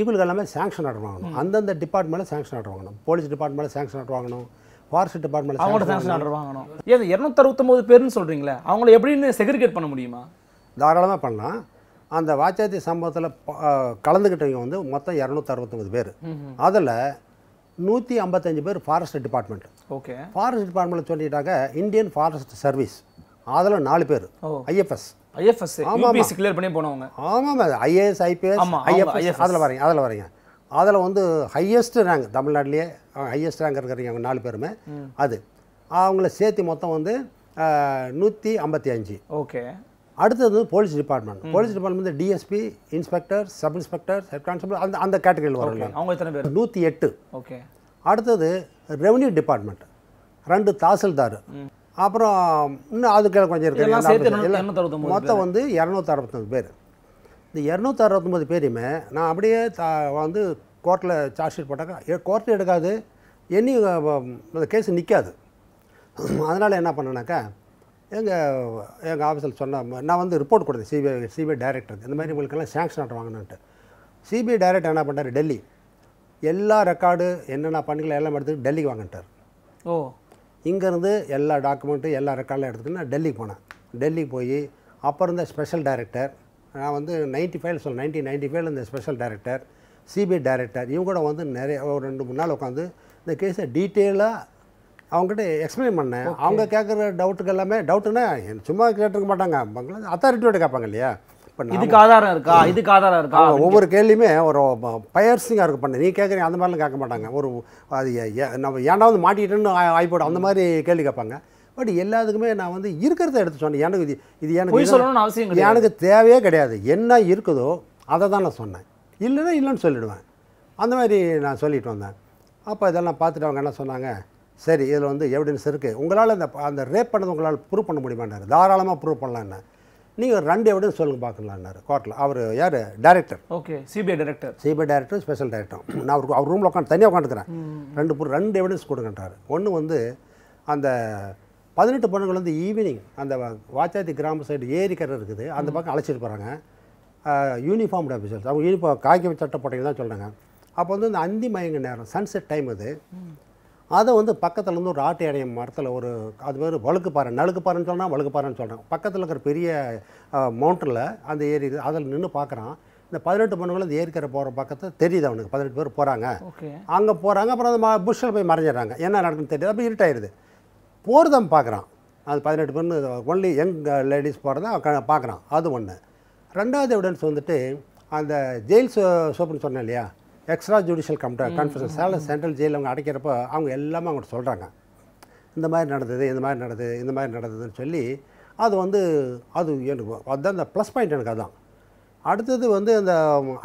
இவங்களுக்கு எல்லாமே சாங்ஷன் ஆர்டர் வாங்கணும் அந்தந்த டிபார்ட்மெண்ட்டில் சாங்ஷன் ஆர்டர் வாங்கணும் போலீஸ் டிபார்ட்மெண்ட்டில் சாங்ஷன் ஆர்டர் வாங்கணும் ஃபாரஸ்ட் டிபார்ட்மெண்ட் அவங்களோட சாங்ஷன் ஆர்டர் வாங்கணும் ஏன் இரநூத்தறுபத்தொம்பது பேர்னு சொல்கிறீங்களே அவங்கள எப்படின்னு செக்ரிகேட் பண்ண முடியுமா தாராளமாக பண்ணலாம் அந்த வாச்சாத்தி சம்பவத்தில் கலந்துக்கிட்டவங்க வந்து மொத்தம் இரநூத்தி அறுபத்தொம்பது பேர் அதில் நூற்றி ஐம்பத்தஞ்சு பேர் forest department okay forest department சொல்லிட்டாங்க இந்தியன் ஃபாரஸ்ட் சர்வீஸ் அதில் நாலு பேர் ஐஎஃப்எஸ் ஐஎஃப்எஸ் ஆமாம் கிளியர் பண்ணி போனவங்க ஆமாம் ஐஏஎஸ் ஐபிஎஸ் ஐஎஃப்எஸ் அதில் வரீங்க அதில் வரீங்க அதில் வந்து ஹையஸ்ட் ரேங்க் தமிழ்நாட்டிலேயே ஹையஸ்ட் ரேங்க் இருக்கிறீங்க அவங்க நாலு பேருமே அது அவங்கள சேர்த்து மொத்தம் வந்து நூற்றி ஐம்பத்தி அஞ்சு ஓகே அடுத்தது வந்து போலீஸ் டிபார்ட்மெண்ட் போலீஸ் டிபார்ட்மெண்ட் வந்து DSP inspector sub inspector head constable அந்த அந்த கேட்டகரியில் வரும் அவங்க எத்தனை பேர் நூற்றி எட்டு ஓகே அடுத்தது ரெவன்யூ டிபார்ட்மெண்ட் ரெண்டு தாசில்தார் அப்புறம் இன்னும் அதுக்கு கொஞ்சம் இருக்குது மொத்தம் வந்து இரநூத்தி அறுபத்தொம்பது பேர் இந்த இரநூத்தி அறுபத்தொம்பது பேரையுமே நான் அப்படியே த வந்து கோர்ட்டில் சார்ஜ் ஷீட் போட்டாக்கா கோர்ட்டில் எடுக்காது எனி அந்த கேஸ் நிற்காது அதனால் என்ன பண்ணனாக்கா எங்கள் எங்கள் ஆஃபீஸில் சொன்னால் நான் வந்து ரிப்போர்ட் கொடுத்தேன் சிபிஐ சிபிஐ டைரக்டருக்கு இந்த மாதிரி உங்களுக்கெல்லாம் சாங்ஷன் ஆர்டர் வாங்கினான்ட்டு சிபிஐ டைரக்டர் என்ன பண்ணுறாரு டெல்லி எல்லா ரெக்கார்டு என்னென்ன பண்ணிக்கலாம் எல்லாம் எடுத்துட்டு டெல்லிக்கு வாங்கிட்டார் ஓ இங்கேருந்து எல்லா டாக்குமெண்ட்டும் எல்லா ரெக்கார்டில் எடுத்துக்கிட்டு நான் டெல்லிக்கு போனேன் டெல்லிக்கு போய் அப்போ இருந்த ஸ்பெஷல் டைரக்டர் நான் வந்து நைன்டி ஃபைவ் சொல் நைன்டீன் நைன்ட்டி ஃபைவ்ல இந்த ஸ்பெஷல் டைரக்டர் சிபிஐ டைரக்டர் இவங்க கூட வந்து நிறைய ஒரு ரெண்டு மூணு நாள் உட்காந்து இந்த கேஸை டீட்டெயிலாக அவங்ககிட்ட எக்ஸ்பிளைன் பண்ணேன் அவங்க கேட்குற டவுட்டுக்கு எல்லாமே டவுட்டுன்னா சும்மா கேட்டுருக்க மாட்டாங்க பங்களா அத்தாரிட்டியோட கேட்பாங்க இல்லையா இதுக்கு ஆதாரம் இருக்கா இதுக்கு ஆதாரம் இருக்கா ஒவ்வொரு கேள்வியுமே ஒரு பயர்சிங்காக இருக்கும் பண்ண நீ கேட்குறீங்க அந்த மாதிரிலாம் கேட்க மாட்டாங்க ஒரு அது நம்ம ஏன்டா வந்து மாட்டிக்கிட்டேன்னு ஆகிப்போடும் அந்த மாதிரி கேள்வி கேட்பாங்க பட் எல்லாத்துக்குமே நான் வந்து இருக்கிறத எடுத்து சொன்னேன் எனக்கு இது இது எனக்கு அவசியம் எனக்கு தேவையே கிடையாது என்ன இருக்குதோ அதை தான் நான் சொன்னேன் இல்லைன்னா இல்லைன்னு சொல்லிவிடுவேன் அந்த மாதிரி நான் சொல்லிட்டு வந்தேன் அப்போ இதெல்லாம் பார்த்துட்டு அவங்க என்ன சொன்னாங்க சரி இதில் வந்து எவிடன்ஸ் இருக்குது உங்களால் அந்த அந்த ரேப் பண்ணது உங்களால் ப்ரூவ் பண்ண முடியுமான்னாரு தாராளமாக ப்ரூவ் பண்ணலான்னு நீங்கள் ரெண்டு எவிடன்ஸ் சொல்லுங்கள் பார்க்கலான்னாரு கோர்ட்டில் அவர் யார் director okay CBI director CBI director special director நான் அவருக்கு அவர் ரூமில் உட்காந்து தனியாக உட்காந்துக்கிறேன் ரெண்டு ரெண்டு எவிடன்ஸ் கொடுங்கன்றார் ஒன்று வந்து அந்த பதினெட்டு பொண்ணுகள் வந்து ஈவினிங் அந்த வாச்சாத்தி கிராம சைடு ஏரிக்கரை இருக்குது அந்த பக்கம் அழைச்சிட்டு போகிறாங்க யூனிஃபார்ம் ஆஃபீஸர்ஸ் அவங்க யூனிஃபார்ம் காக்கி சட்டை போட்டீங்க தான் சொல்கிறாங்க அப்போ வந்து இந்த அந்தி மயங்க நேரம் சன்செட் டைம் அது அதை வந்து பக்கத்தில் இருந்து ஒரு ஆட்டை அடையும் மரத்தில் ஒரு அது பேர் வழுக்குப்பாறை நழுக்குப்பாறைன்னு சொன்னால் வழுக்குப்பாறைன்னு சொல்கிறேன் பக்கத்தில் இருக்கிற பெரிய மவுண்டனில் அந்த ஏரி அதில் நின்று பார்க்குறான் இந்த பதினெட்டு பொண்ணுங்களும் அந்த ஏரிக்கரை போகிற பக்கத்தை தெரியுது அவனுக்கு பதினெட்டு பேர் போகிறாங்க அங்கே போகிறாங்க அப்புறம் அந்த புஷ்ஷில் போய் மறைஞ்சிடுறாங்க என்ன நடக்குன்னு தெரியுது அப்போ ஆயிடுது போகிறதம் பார்க்குறான் அது பதினெட்டு பொண்ணு ஒன்லி யங் லேடிஸ் போகிறத பார்க்குறான் அது ஒன்று ரெண்டாவது எவிடன்ஸ் வந்துட்டு அந்த ஜெயில் சோப்புன்னு சொன்னேன் இல்லையா எக்ஸ்ட்ரா ஜுடிஷியல் கம்ட கான்ஃபரன்ஸ் சேலம் சென்ட்ரல் ஜெயிலில் அவங்க அடைக்கிறப்போ அவங்க எல்லாமே அவங்கள்ட்ட சொல்கிறாங்க இந்த மாதிரி நடந்தது இந்த மாதிரி நடந்தது இந்த மாதிரி நடந்ததுன்னு சொல்லி அது வந்து அது எனக்கு அதுதான் அந்த ப்ளஸ் பாயிண்ட் எனக்கு அதுதான் அடுத்தது வந்து அந்த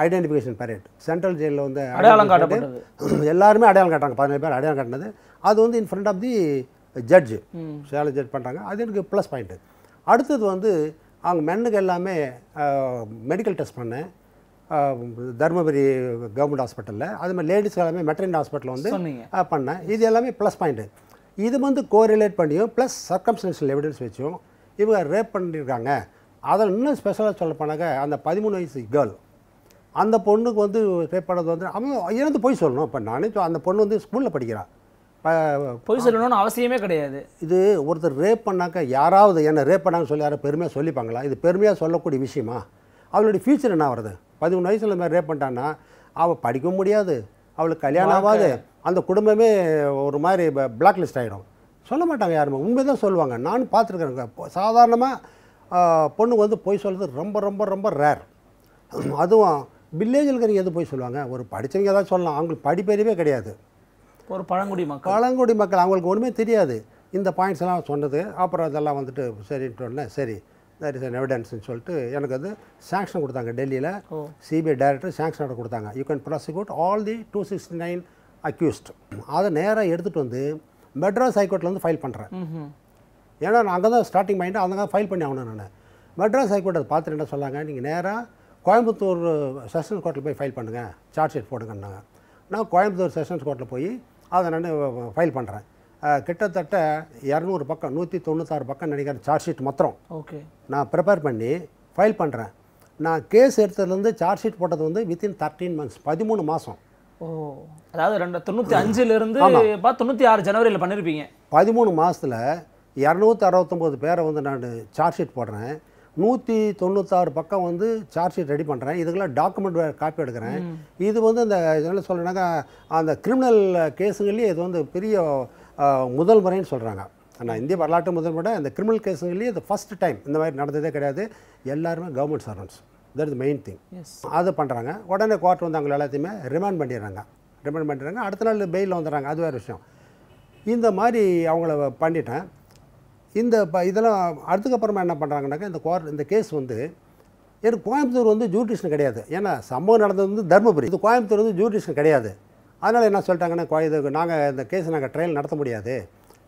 ஐடென்டிஃபிகேஷன் பீரியட் சென்ட்ரல் ஜெயிலில் வந்து அடையாளம் காட்டப்பட்டது எல்லாருமே அடையாளம் காட்டுறாங்க பதினேழு பேர் அடையாளம் காட்டினது அது வந்து in front of the judge Salem judge பண்ணுறாங்க அது எனக்கு ப்ளஸ் பாயிண்ட்டு அடுத்தது வந்து அவங்க மென்னுக்கு எல்லாமே மெடிக்கல் டெஸ்ட் பண்ணேன் தருமபுரி கவர்மெண்ட் ஹாஸ்பிட்டலில் அது மாதிரி லேடிஸ் எல்லாமே மெட்ரின் ஹாஸ்பிட்டல் வந்து பண்ணேன் இது எல்லாமே ப்ளஸ் பாயிண்ட்டு இது வந்து கோரிலேட் பண்ணியும் ப்ளஸ் சர்க்கம்ஸ்டன்ஷியல் எவிடன்ஸ் வச்சும் இவங்க ரேப் பண்ணியிருக்காங்க அதில் இன்னும் ஸ்பெஷலாக சொல்ல போனாங்க அந்த பதிமூணு வயசு கேர்ள் அந்த பொண்ணுக்கு வந்து ரேப் பண்ணது வந்து அவங்க இறந்து போய் சொல்லணும் இப்போ நானே அந்த பொண்ணு வந்து ஸ்கூலில் படிக்கிறான் பொய் சொல்லணும்னு அவசியமே கிடையாது இது ஒருத்தர் ரேப் பண்ணாக்க யாராவது என்ன ரேப் பண்ணாங்கன்னு சொல்லி யாரும் பெருமையாக சொல்லிப்பாங்களா இது பெருமையாக சொல்லக்கூடிய விஷயமா அவளுடைய ஃப்யூச்சர் என்ன வருது பதிமூணு வயசில் மாதிரி ரேப் பண்ணிட்டான்னா அவள் படிக்க முடியாது அவளுக்கு கல்யாணம் ஆகாது அந்த குடும்பமே ஒரு மாதிரி பிளாக் லிஸ்ட் ஆகிடும் சொல்ல மாட்டாங்க யாருமே உண்மை தான் சொல்லுவாங்க நானும் பார்த்துருக்குறேங்க சாதாரணமாக பொண்ணுக்கு வந்து பொய் சொல்கிறது ரொம்ப ரொம்ப ரொம்ப ரேர் அதுவும் வில்லேஜில் இருக்கிறவங்க எது போய் சொல்லுவாங்க ஒரு படித்தவங்க ஏதாவது சொல்லலாம் அவங்களுக்கு படிப்பறிவே கிடையாது ஒரு பழங்குடி மக்கள் பழங்குடி மக்கள் அவங்களுக்கு ஒன்றுமே தெரியாது இந்த பாயிண்ட்ஸ் எல்லாம் சொன்னது அப்புறம் இதெல்லாம் வந்துட்டு சரின்ட்டு சரி தட் இஸ் அன் எவிடன்ஸ்னு சொல்லிட்டு எனக்கு அது சாங்ஷன் கொடுத்தாங்க டெல்லியில் சிபிஐ டைரக்டர் சாங்ஷன் ஆர்டர் கொடுத்தாங்க you can prosecute all the two sixty nine accused அதை நேராக எடுத்துகிட்டு வந்து மெட்ராஸ் ஹைகோர்ட்டில் வந்து ஃபைல் பண்ணுறேன் ஏன்னா நான் அங்கே தான் ஸ்டார்டிங் பாயிண்ட் அங்கே தான் ஃபைல் பண்ணி ஆகணும் நான் மெட்ராஸ் ஹைகோர்ட் அதை பார்த்து என்ன சொன்னாங்க நீங்கள் நேராக கோயம்புத்தூர் செஷன்ஸ் கோர்ட்டில் போய் ஃபைல் பண்ணுங்கள் சார்ஜ் ஷீட் போடுங்கன்னாங்க நான் கோயம்புத்தூர் செஷன்ஸ் கோர்ட்டில் போய் அதை நான் ஃபைல் பண்ணுறேன் கிட்டத்தட்ட இரநூறு பக்கம் நூற்றி தொண்ணூத்தாறு பக்கம் நினைக்கிறேன் சார்ஜ் ஷீட் மாத்திரம் ஓகே நான் ப்ரிப்பேர் பண்ணி ஃபைல் பண்ணுறேன் நான் கேஸ் எடுத்ததுலேருந்து சார்ஜ் ஷீட் போட்டது வந்து வித்தின் தேர்ட்டீன் மந்த்ஸ் பதிமூணு மாதம் ஓ அதாவது ரெண்டு தொண்ணூற்றி அஞ்சுலேருந்து தொண்ணூற்றி ஆறு ஜனவரியில் பண்ணியிருப்பீங்க பதிமூணு மாதத்தில் இரநூத்தி அறுபத்தொம்போது பேரை வந்து நான் சார்ஜ் ஷீட் போடுறேன் நூற்றி தொண்ணூத்தாறு பக்கம் வந்து சார்ஜ் ஷீட் ரெடி பண்ணுறேன் இதுக்கெல்லாம் டாக்குமெண்ட் வேறு காப்பி எடுக்கிறேன் இது வந்து அந்த என்ன சொல்கிறேன்னாக்கா அந்த கிரிமினல் கேஸுங்கள்லேயே இது வந்து பெரிய முதல் முறைன்னு சொல்கிறாங்க ஆனால் இந்திய வரலாற்று முதல் முறை அந்த கிரிமினல் கேஸுங்களே இந்த ஃபஸ்ட் டைம் இந்த மாதிரி நடந்ததே கிடையாது எல்லாருமே government servants that is main thing அது பண்ணுறாங்க உடனே கோர்ட் வந்து அவங்களை எல்லாத்தையுமே ரிமாண்ட் பண்ணிடுறாங்க ரிமாண்ட் பண்ணிடுறாங்க அடுத்த நாள் பெயிலில் வந்துடுறாங்க அது வேறு விஷயம் இந்த மாதிரி அவங்கள பண்ணிட்டேன் இந்த இப்போ இதெல்லாம் அதுக்கப்புறமா என்ன பண்ணுறாங்கனாக்கா இந்த கோர்ட் இந்த கேஸ் வந்து எனக்கு கோயம்புத்தூர் வந்து ஜூடிஷன் கிடையாது ஏன்னா சம்பவம் நடந்தது வந்து தருமபுரி இது கோயம்புத்தூர் வந்து ஜூடிஷன் கிடையாது அதனால் என்ன சொல்லிட்டாங்கன்னா குழந்தை நாங்கள் இந்த கேஸை நாங்கள் ட்ரையல் நடத்த முடியாது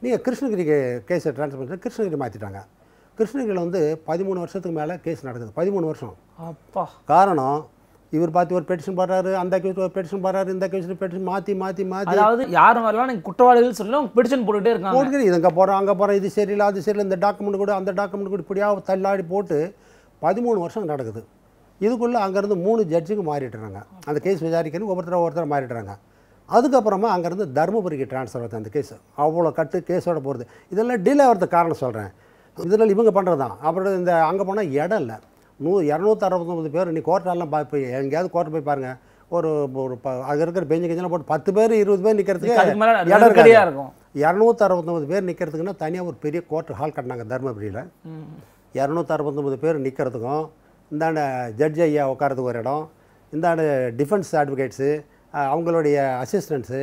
நீங்கள் கிருஷ்ணகிரிக்கு கேஸை ட்ரான்ஸ்ஃபர் பண்ணி கிருஷ்ணகிரி மாற்றிட்டாங்க கிருஷ்ணகிரியில் வந்து பதிமூணு வருஷத்துக்கு மேலே கேஸ் நடக்குது பதிமூணு வருஷம் அப்பா காரணம் இவர் பார்த்து ஒரு பெட்டிஷன் போடுறாரு அந்த கேஸ் ஒரு பெட்டிஷன் போடுறாரு இந்த கேஸ் பெட்டிஷன் மாற்றி மாற்றி மாற்றி அதாவது யார் வரலாம் நீங்கள் குற்றவாளிகள் சொல்லி பெட்டிஷன் போட்டுகிட்டே இருக்காங்க இது இங்கே போகிறோம் அங்கே போகிறோம் இது சரியில்லை அது சரியில்லை இந்த டாக்குமெண்ட் கூட அந்த டாக்குமெண்ட் கூட இப்படியாக தள்ளாடி போட்டு பதிமூணு வருஷம் நடக்குது இதுக்குள்ளே அங்கேருந்து மூணு ஜட்ஜுக்கு மாறிடுறாங்க அந்த கேஸ் விசாரிக்கணும் ஒவ்வொருத்தர ஒவ்வொருத்தர் மாறிடுறாங்க அதுக்கப்புறமா அங்கேருந்து தருமபுரிக்கு ட்ரான்ஸ்ஃபர் ஆகுது அந்த கேஸ் அவ்வளோ கட்டு கேஸோடு போகிறது இதெல்லாம் டிலே ஆகிறது காரணம் சொல்கிறேன் இதெல்லாம் இவங்க பண்ணுறது தான் அப்புறம் இந்த அங்கே போனால் இடம் இல்லை நூ இரநூத்தி பேர் நீ கோர்ட்டாலாம் போய் எங்கேயாவது கோர்ட் போய் பாருங்கள் ஒரு ஒரு ப இருக்கிற பெஞ்சு கெஞ்செல்லாம் போட்டு பத்து பேர் இருபது பேர் நிற்கிறதுக்கு இடம் கிடையாது இருக்கும் இரநூத்தி பேர் நிற்கிறதுக்குன்னா தனியாக ஒரு பெரிய கோர்ட் ஹால் கட்டினாங்க தருமபுரியில் இரநூத்தி அறுபத்தொம்பது பேர் நிற்கிறதுக்கும் இந்தாண்ட ஜட்ஜ் ஐயா உட்காரதுக்கு ஒரு இடம் இந்தாண்ட டிஃபென்ஸ் அட்வொகேட்ஸு அவங்களுடைய அசிஸ்டன்ட்ஸு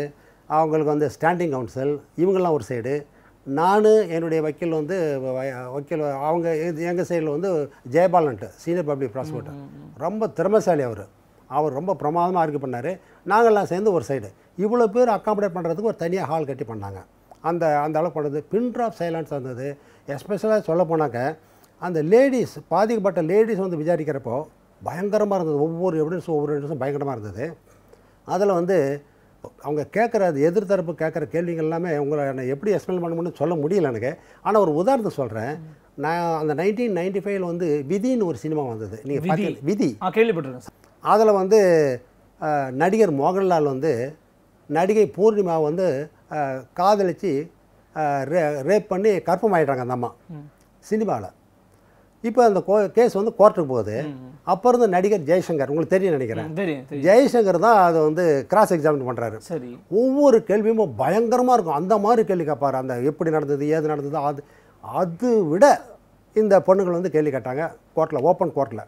அவங்களுக்கு வந்து ஸ்டாண்டிங் கவுன்சில் இவங்கெல்லாம் ஒரு சைடு நான் என்னுடைய வக்கீல் வந்து வக்கீல் அவங்க எங்கள் சைடில் வந்து ஜெயபாலன்ட்டு சீனியர் பப்ளிக் ப்ராசிக்யூட்டர் ரொம்ப திறமைசாலி அவர் அவர் ரொம்ப பிரமாதமாக ஆர்கியூ பண்ணார் நாங்கள்லாம் சேர்ந்து ஒரு சைடு இவ்வளோ பேர் அக்காமடேட் பண்ணுறதுக்கு ஒரு தனியாக ஹால் கட்டி பண்ணாங்க அந்த அந்த அளவுக்கு பண்ணது பின் ட்ராப் சைலன்ஸ் வந்தது எஸ்பெஷலாக சொல்ல போனாக்க அந்த லேடிஸ் பாதிக்கப்பட்ட லேடிஸ் வந்து விசாரிக்கிறப்போ பயங்கரமாக இருந்தது ஒவ்வொரு எவிடன்ஸும் ஒவ்வொரு எவிடன்ஸும் பயங்கரமாக இருந்தது அதில் வந்து அவங்க கேட்குற அது எதிர்த்தரப்பு கேட்குற கேள்விகள் எல்லாமே உங்களை என்னை எப்படி எக்ஸ்பிளைன் பண்ணணும்னு சொல்ல முடியல எனக்கு ஆனால் ஒரு உதாரணத்தை சொல்கிறேன் நான் அந்த நைன்டீன் நைன்டி ஃபைவ்ல வந்து விதின்னு ஒரு சினிமா வந்தது நீங்கள் விதி கேள்விப்பட்டிருக்கேன் அதில் வந்து நடிகர் மோகன்லால் வந்து நடிகை பூர்ணிமா வந்து காதலித்து ரே ரேப் பண்ணி கற்பமாயிடுறாங்க அந்த அம்மா சினிமாவில் இப்போ அந்த கேஸ் வந்து கோர்ட்டுக்கு போகுது அப்போ இருந்த நடிகர் ஜெய்சங்கர் உங்களுக்கு தெரியும் நினைக்கிறேன் ஜெய்சங்கர் தான் அதை வந்து கிராஸ் எக்ஸாமின் பண்ணுறாரு ஒவ்வொரு கேள்வியும் பயங்கரமாக இருக்கும் அந்த மாதிரி கேள்வி கேட்பார் அந்த எப்படி நடந்தது ஏது நடந்தது அது அது விட இந்த பொண்ணுகள் வந்து கேள்வி கேட்டாங்க கோர்ட்டில் ஓப்பன் கோர்ட்டில்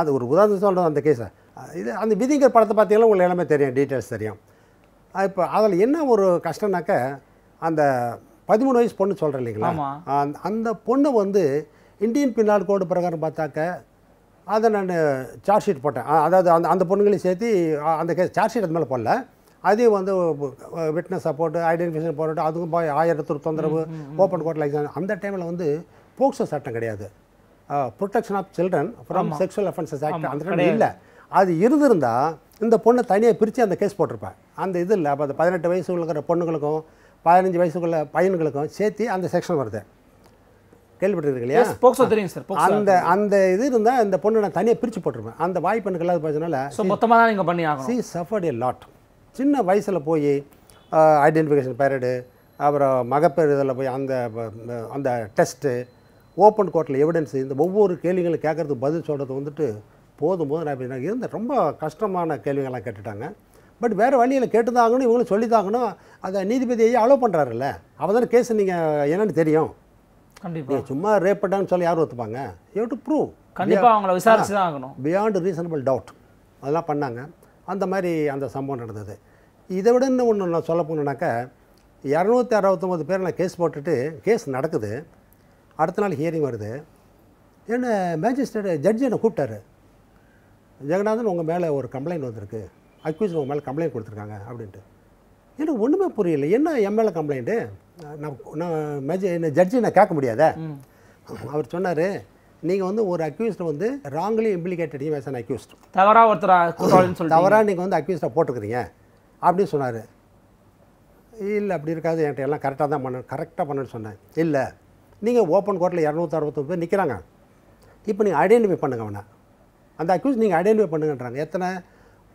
அது ஒரு உதாரணம் சொல்கிறது அந்த கேஸை இது அந்த விதிங்கிற படத்தை பார்த்தீங்கன்னா உங்களுக்கு எல்லாமே தெரியும் டீட்டெயில்ஸ் தெரியும் இப்போ அதில் என்ன ஒரு கஷ்டம்னாக்க அந்த பதிமூணு வயசு பொண்ணு சொல்கிறேன் இல்லைங்களா அந்த பொண்ணு வந்து இந்தியன் பின்னால் கோடு பிரகாரம் பார்த்தாக்க அதை நான் சார்ஜ் ஷீட் போட்டேன் அதாவது அந்த அந்த பொண்ணுங்களையும் சேர்த்து அந்த கேஸ் சார்ஜ் ஷீட் அது மேலே போடல அதையும் வந்து விட்னஸ் சப்போர்ட்டு ஐடென்டிஃபிகேஷன் போட்டு அதுவும் போய் ஆயிரத்தூர் தொந்தரவு ஓப்பன் கோர்ட்டில் எக்ஸாம் அந்த டைமில் வந்து போக்சோ சட்டம் கிடையாது protection of children from sexual offences act அந்த டைம் இல்லை அது இருந்திருந்தால் இந்த பொண்ணை தனியாக பிரித்து அந்த கேஸ் போட்டிருப்பேன் அந்த இது இல்லை அப்போ அந்த பதினெட்டு வயசு இருக்கிற பொண்ணுங்களுக்கும் பதினஞ்சு வயசுக்குள்ள பையன்களுக்கும் சேர்த்து அந்த செக்ஷன் வருது கேள்விப்பட்டிருக்கு இல்லையா போக்சோ தெரியும் சார் அந்த அந்த இது இருந்தால் இந்த பொண்ணு நான் தனியாக பிரித்து போட்டிருப்பேன் அந்த வாய்ப்பெண்ணுக்கு இல்லாத போச்சனால ஸோ மொத்தமாக நீங்கள் பண்ணி ஆகும் சி சஃபர்ட் ஏ லாட் சின்ன வயசில் போய் ஐடென்டிஃபிகேஷன் பேரடு அப்புறம் மகப்பேறு இதில் போய் அந்த அந்த டெஸ்ட்டு ஓப்பன் கோர்ட்டில் எவிடன்ஸ் இந்த ஒவ்வொரு கேள்விகளும் கேட்குறதுக்கு பதில் சொல்கிறது வந்துட்டு போதும் போது நான் இருந்த ரொம்ப கஷ்டமான கேள்விகள்லாம் கேட்டுவிட்டாங்க பட் வேறு வழியில் கேட்டுதாங்கன்னு இவங்களும் சொல்லித்தாங்கணும் அதை நீதிபதி ஐயா அலோவ் பண்ணுறாருல்ல அவள் தான் கேஸ் நீங்கள் என்னென்னு தெரியும் கண்டிப்பாக சும்மா ரேப் சொல்லி யார் ஒத்துப்பாங்க யூ டு ப்ரூவ் கண்டிப்பாக அவங்கள விசாரிச்சு தான் ஆகணும் பியாண்ட் ரீசனபிள் டவுட் அதெல்லாம் பண்ணாங்க அந்த மாதிரி அந்த சம்பவம் நடந்தது இதை விட இன்னும் ஒன்று நான் சொல்ல போனேன்னாக்கா இரநூத்தி அறுபத்தொம்பது பேர் நான் கேஸ் போட்டுட்டு கேஸ் நடக்குது அடுத்த நாள் ஹியரிங் வருது என்ன மேஜிஸ்ட்ரேட் ஜட்ஜி என்னை கூப்பிட்டாரு ஜெகநாதன் உங்கள் மேலே ஒரு கம்ப்ளைண்ட் வந்திருக்கு அக்யூஸ் உங்கள் மேலே கம்ப்ளைண்ட் கொடுத்துருக்காங்க அப்படின்ட்டு எனக்கு ஒன்றுமே புரியல என்ன எம்எல்ஏ கம்ப்ளைண்ட்டு நான் நான் மெஜ என்ன ஜட்ஜி நான் கேட்க முடியாத அவர் சொன்னார் நீங்கள் வந்து ஒரு அக்யூஸ்ட் வந்து ராங்லி இம்ப்ளிகேட்டடையும் ஏஸ் அன் அக்யூஸ்ட் தவறாக ஒருத்தர் தவறாக நீங்கள் வந்து அக்யூஸ்டாக போட்டுக்கிறீங்க அப்படின்னு சொன்னார் இல்லை அப்படி இருக்காது என்கிட்ட எல்லாம் கரெக்டாக தான் பண்ண கரெக்டாக பண்ணணும்னு சொன்னேன் இல்லை நீங்கள் ஓப்பன் கோர்ட்டில் இரநூத்தி அறுபத்தொம்பது பேர் நிற்கிறாங்க இப்போ நீங்கள் ஐடென்டிஃபை பண்ணுங்க அவனை அந்த அக்யூஸ் நீங்கள் ஐடென்டிஃபை பண்ணுங்கன்றாங்க எத்தனை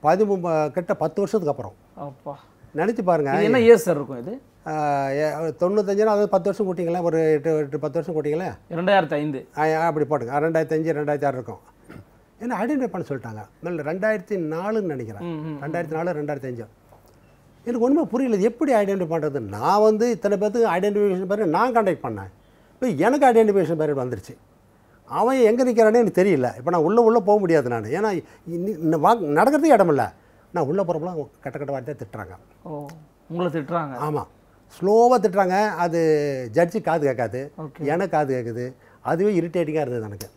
பதிமூ கிட்ட பத்து வருஷத்துக்கு அப்புறம் நினைச்சு நினச்சி என்ன இயர் சார் இருக்கும் இது தொண்ணூத்தஞ்சுனா அது பத்து வருஷம் கூட்டிங்களே ஒரு எட்டு எட்டு பத்து வருஷம் கூட்டிங்களே ரெண்டாயிரத்து ஐந்து அப்படி போட்டுங்க ரெண்டாயிரத்தி அஞ்சு ரெண்டாயிரத்தி ஆறு இருக்கும் ஏன்னா ஐடென்டி பண்ண சொல்லிட்டாங்க இல்லை ரெண்டாயிரத்தி நாலுன்னு நினைக்கிறேன் ரெண்டாயிரத்தி நாலு ரெண்டாயிரத்தி அஞ்சு எனக்கு ஒன்றுமே புரியல எப்படி ஐடென்டி பண்ணுறது நான் வந்து இத்தனை பேர்த்துக்கு ஐடென்டிஃபிகேஷன் பேர் நான் கான்டாக்ட் பண்ணேன் இப்போ எனக்கு ஐடென்டிஃபிகேஷன் பேர் வந்துருச்சு அவன் எங்கே நிற்கிறானே எனக்கு தெரியல இப்போ நான் உள்ளே உள்ளே போக முடியாது நான் ஏன்னா வா நடக்கிறதே இடமில்ல நான் உள்ளே அவங்க கட்ட கட்ட வார்த்தையாக திட்டுறாங்க ஓ உங்களை திட்டுறாங்க ஆமாம் ஸ்லோவாக திட்டுறாங்க அது ஜட்ஜி காது கேட்காது எனக்கு காது கேட்குது அதுவே இரிட்டேட்டிங்காக இருந்தது எனக்கு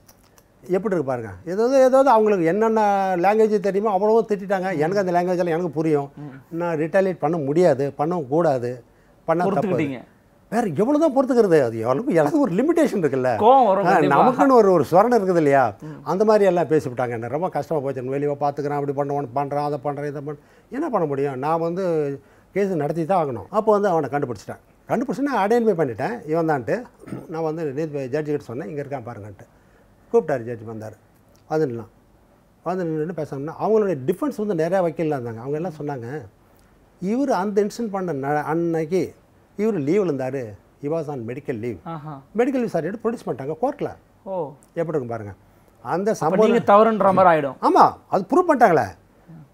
எப்படி இருக்கு பாருங்க ஏதாவது ஏதாவது அவங்களுக்கு என்னென்ன லாங்குவேஜ் தெரியுமோ அவ்வளோ திட்டாங்க எனக்கு அந்த லாங்குவேஜெல்லாம் எனக்கு புரியும் நான் ரிட்டாலியேட் பண்ண முடியாது பண்ணவும் கூடாது பண்ண தப்பு வேறு எவ்வளோ தான் பொறுத்துக்கிறது அது எவ்வளவு எனக்கு ஒரு லிமிடேஷன் இருக்குல்ல நமக்குன்னு ஒரு ஒரு ஸ்வரணம் இருக்குது இல்லையா அந்த மாதிரி எல்லாம் பேசிவிட்டாங்க என்ன ரொம்ப கஷ்டமாக போச்சு வெளியே பார்த்துக்கிறேன் அப்படி ஒன்று பண்ணுறான் அதை பண்ணுறேன் இதை பண்ண என்ன பண்ண முடியும் நான் வந்து கேஸ் நடத்தி தான் ஆகணும் அப்போ வந்து அவனை கண்டுபிடிச்சிட்டேன் கண்டுபிடிச்சு நான் அடையன்மை பண்ணிட்டேன் இவன் தான்ட்டு நான் வந்து நீதி ஜட்ஜி கிட்ட சொன்னேன் இங்கே இருக்கான் பாருங்கன்ட்டு கூப்பிட்டாரு ஜட்ஜி வந்தார் வந்து நின்லாம் வந்து நின்று பேசணும்னா அவங்களுடைய டிஃபென்ஸ் வந்து நிறையா வைக்கலாம் இருந்தாங்க அவங்க எல்லாம் சொன்னாங்க இவர் அந்த இன்சன்ட் பண்ண அன்னைக்கு இவர் லீவில் இருந்தார் he was on medical leave medical leave sir எடுத்து ப்ரொடியூஸ் பண்ணிட்டாங்க கோர்ட்டில் ஓ எப்படி இருக்கும் பாருங்க அந்த சம்பவம் தவறுன்ற மாதிரி ஆகிடும் ஆமாம் அது ப்ரூவ் பண்ணிட்டாங்களே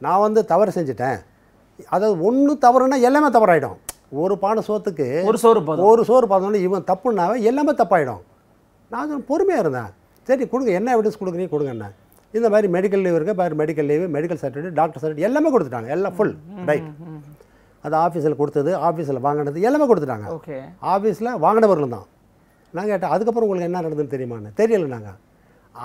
நான் வந்து தவறு செஞ்சுட்டேன் அதாவது ஒன்று தவறுனா எல்லாமே தவறாயிடும் ஒரு பானை சோத்துக்கு ஒரு சோறு ஒரு சோறு பார்த்தோம்னா இவன் தப்புனாவே எல்லாமே தப்பாயிடும் நான் பொறுமையாக இருந்தேன் சரி கொடுங்க என்ன எவிடன்ஸ் கொடுக்குறீங்க கொடுங்க என்ன இந்த மாதிரி மெடிக்கல் லீவ் இருக்குது பாரு medical leave medical certificate doctor certificate எல்லாமே கொடுத்துட்டாங்க எல்லாம் ஃபுல் ரைட் அது ஆஃபீஸில் கொடுத்தது ஆஃபீஸில் வாங்கினது எல்லாமே கொடுத்துட்டாங்க ஓகே ஆஃபீஸில் வாங்கினவர்களும் தான் நாங்கள் கேட்டால் அதுக்கப்புறம் உங்களுக்கு என்ன நடந்ததுன்னு தெரியுமான்னு தெரியலை நாங்கள்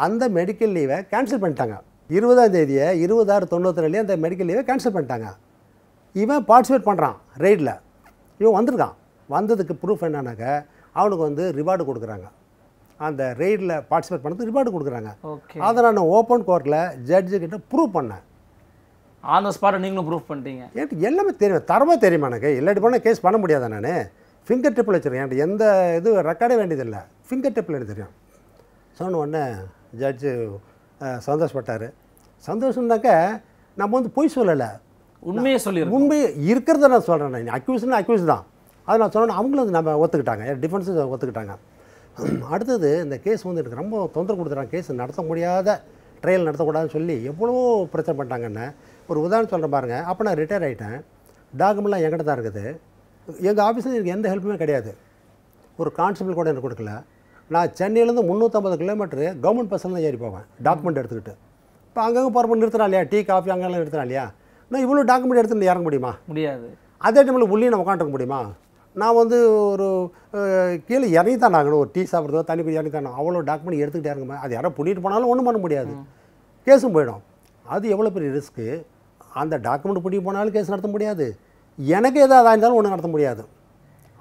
அந்த மெடிக்கல் லீவை கேன்சல் பண்ணிட்டாங்க இருபதாம் தேதியை இருபதாறு தொண்ணூத்திரலேயே அந்த மெடிக்கல் லீவை கேன்சல் பண்ணிட்டாங்க இவன் பார்ட்டிசிபேட் பண்ணுறான் ரெய்டில் இவன் வந்திருக்கான் வந்ததுக்கு ப்ரூஃப் என்னன்னாக்க அவனுக்கு வந்து ரிவார்டு கொடுக்குறாங்க அந்த ரெய்டில் பார்ட்டிசிபேட் பண்ணது ரிவார்டு கொடுக்குறாங்க அதை நான் ஓப்பன் கோர்ட்டில் ஜட்ஜுக்கிட்ட ப்ரூவ் பண்ணேன் ஆன் த ஸ்பாட்டை நீங்களும் ப்ரூஃப் பண்ணிட்டீங்க எனக்கு எல்லாமே தெரியும் தரமாக தெரியுமா எனக்கு இல்லாட்டி போனால் கேஸ் பண்ண முடியாதா நான் ஃபிங்கர் டிப்பில் வச்சுருக்கேன் என்கிட்ட எந்த இது ரெக்கார்டே வேண்டியதில்லை ஃபிங்கர் டிப்பில் எனக்கு தெரியும் சொன்ன உடனே ஜட்ஜு சந்தோஷப்பட்டார் சந்தோஷம்னாக்க நம்ம வந்து பொய் சொல்லலை உண்மையை சொல்லி உண்மை இருக்கிறத நான் சொல்கிறேன் நான் அக்யூஸ்னா அக்யூஸ் தான் அதை நான் சொன்னேன் அவங்களும் வந்து நம்ம ஒத்துக்கிட்டாங்க டிஃபென்ஸு ஒத்துக்கிட்டாங்க அடுத்தது இந்த கேஸ் வந்து எனக்கு ரொம்ப தொந்தரவு கொடுத்துட்றாங்க கேஸ் நடத்த முடியாத ட்ரையல் நடத்தக்கூடாதுன்னு சொல்லி எவ்வளோ பிரச்சனை பண்ணிட்டாங்கன்னு ஒரு உதாரணம் சொல்கிறேன் பாருங்கள் அப்போ நான் ரிட்டையர் ஆகிட்டேன் டாக்குமெண்ட்லாம் என்கிட்ட தான் இருக்குது எங்கள் ஆஃபீஸில் எனக்கு எந்த ஹெல்ப்புமே கிடையாது ஒரு கான்ஸ்டபிள் கூட எனக்கு கொடுக்கல நான் சென்னையிலேருந்து முந்நூற்றம்பது கிலோமீட்டரு கவர்மெண்ட் பஸ்ஸில் தான் ஏறி போவேன் டாக்குமெண்ட் எடுத்துக்கிட்டு இப்போ அங்கங்கே போகிறப்ப நிறுத்தினா இல்லையா டீ காஃபி அங்கெல்லாம் நிறுத்தினா இல்லையா நான் இவ்வளோ டாக்குமெண்ட் எடுத்துகிட்டு இறங்க முடியுமா முடியாது அதே டைமில் உள்ளே நான் உட்காந்துருக்க முடியுமா நான் வந்து ஒரு கீழே இறங்கி தான் ஆகணும் ஒரு டீ சாப்பிட்றதோ தண்ணி போய் இறங்கி தானே அவ்வளோ டாக்குமெண்ட் எடுத்துக்கிட்டே இறங்குமா அது யாரோ பிடிட்டு போனாலும் ஒன்றும் பண்ண முடியாது கேஸும் போயிடும் அது எவ்வளோ பெரிய ரிஸ்க்கு அந்த டாக்குமெண்ட் பிடி போனாலும் கேஸ் நடத்த முடியாது எனக்கு எதாவது ஆயிருந்தாலும் ஒன்றும் நடத்த முடியாது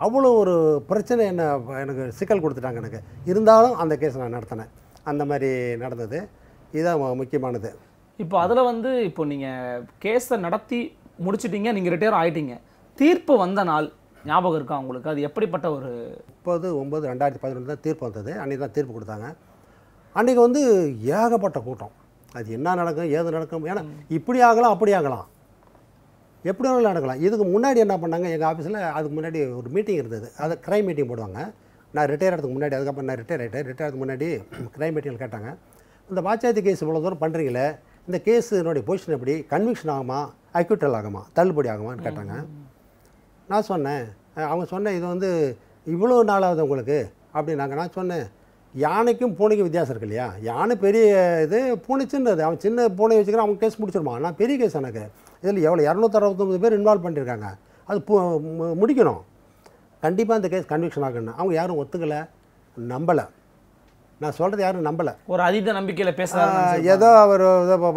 அவ்வளோ ஒரு பிரச்சனை என்ன எனக்கு சிக்கல் கொடுத்துட்டாங்க எனக்கு இருந்தாலும் அந்த கேஸ் நான் நடத்தினேன் அந்த மாதிரி நடந்தது இதுதான் முக்கியமானது இப்போ அதில் வந்து இப்போ நீங்கள் கேஸை நடத்தி முடிச்சிட்டிங்க நீங்கள் ரிட்டையர் ஆகிட்டீங்க தீர்ப்பு வந்த நாள் ஞாபகம் இருக்கா உங்களுக்கு அது எப்படிப்பட்ட ஒரு முப்பது ஒம்பது ரெண்டாயிரத்தி பதினொன்று தான் தீர்ப்பு வந்தது அன்றைக்கி தான் தீர்ப்பு கொடுத்தாங்க அன்றைக்கி வந்து ஏகப்பட்ட கூட்டம் அது என்ன நடக்கும் ஏது நடக்கும் ஏன்னா இப்படி ஆகலாம் அப்படி ஆகலாம் எப்படி வேணாலும் நடக்கலாம் இதுக்கு முன்னாடி என்ன பண்ணாங்க எங்கள் ஆஃபீஸில் அதுக்கு முன்னாடி ஒரு மீட்டிங் இருந்தது அது கிரைம் மீட்டிங் போடுவாங்க நான் ரிட்டையர் ஆகிறதுக்கு முன்னாடி அதுக்கப்புறம் நான் ரிட்டையர் ஆகிட்டேன் ரிட்டையர் ஆகிறதுக்கு முன்னாடி கிரைம் மீட்டிங்கில் கேட்டாங்க இந்த பாச்சாயத்து கேஸ் இவ்வளோ தூரம் பண்ணுறீங்களே இந்த கேஸ் என்னுடைய பொசிஷன் எப்படி கன்விக்ஷன் ஆகுமா அக்யூட்டல் ஆகுமா தள்ளுபடி ஆகுமான்னு கேட்டாங்க நான் சொன்னேன் அவங்க சொன்னேன் இது வந்து இவ்வளோ நாளாவது உங்களுக்கு அப்படின்னாங்க நான் சொன்னேன் யானைக்கும் பூனைக்கும் வித்தியாசம் இருக்கு இல்லையா யானை பெரிய இது பூனை சின்னது அவன் சின்ன பூனை வச்சுக்கிறான் அவன் கேஸ் முடிச்சிருவான் ஆனால் பெரிய கேஸ் எனக்கு இதில் எவ்வளோ இரநூத்தறுபத்தொம்பது பேர் இன்வால்வ் பண்ணியிருக்காங்க அது முடிக்கணும் கண்டிப்பாக இந்த கேஸ் கன்விக்ஷன் ஆகணும் அவங்க யாரும் ஒத்துக்கலை நம்பலை நான் சொல்கிறது யாரும் நம்பலை ஒரு அதீத நம்பிக்கையில் பேச ஏதோ அவர்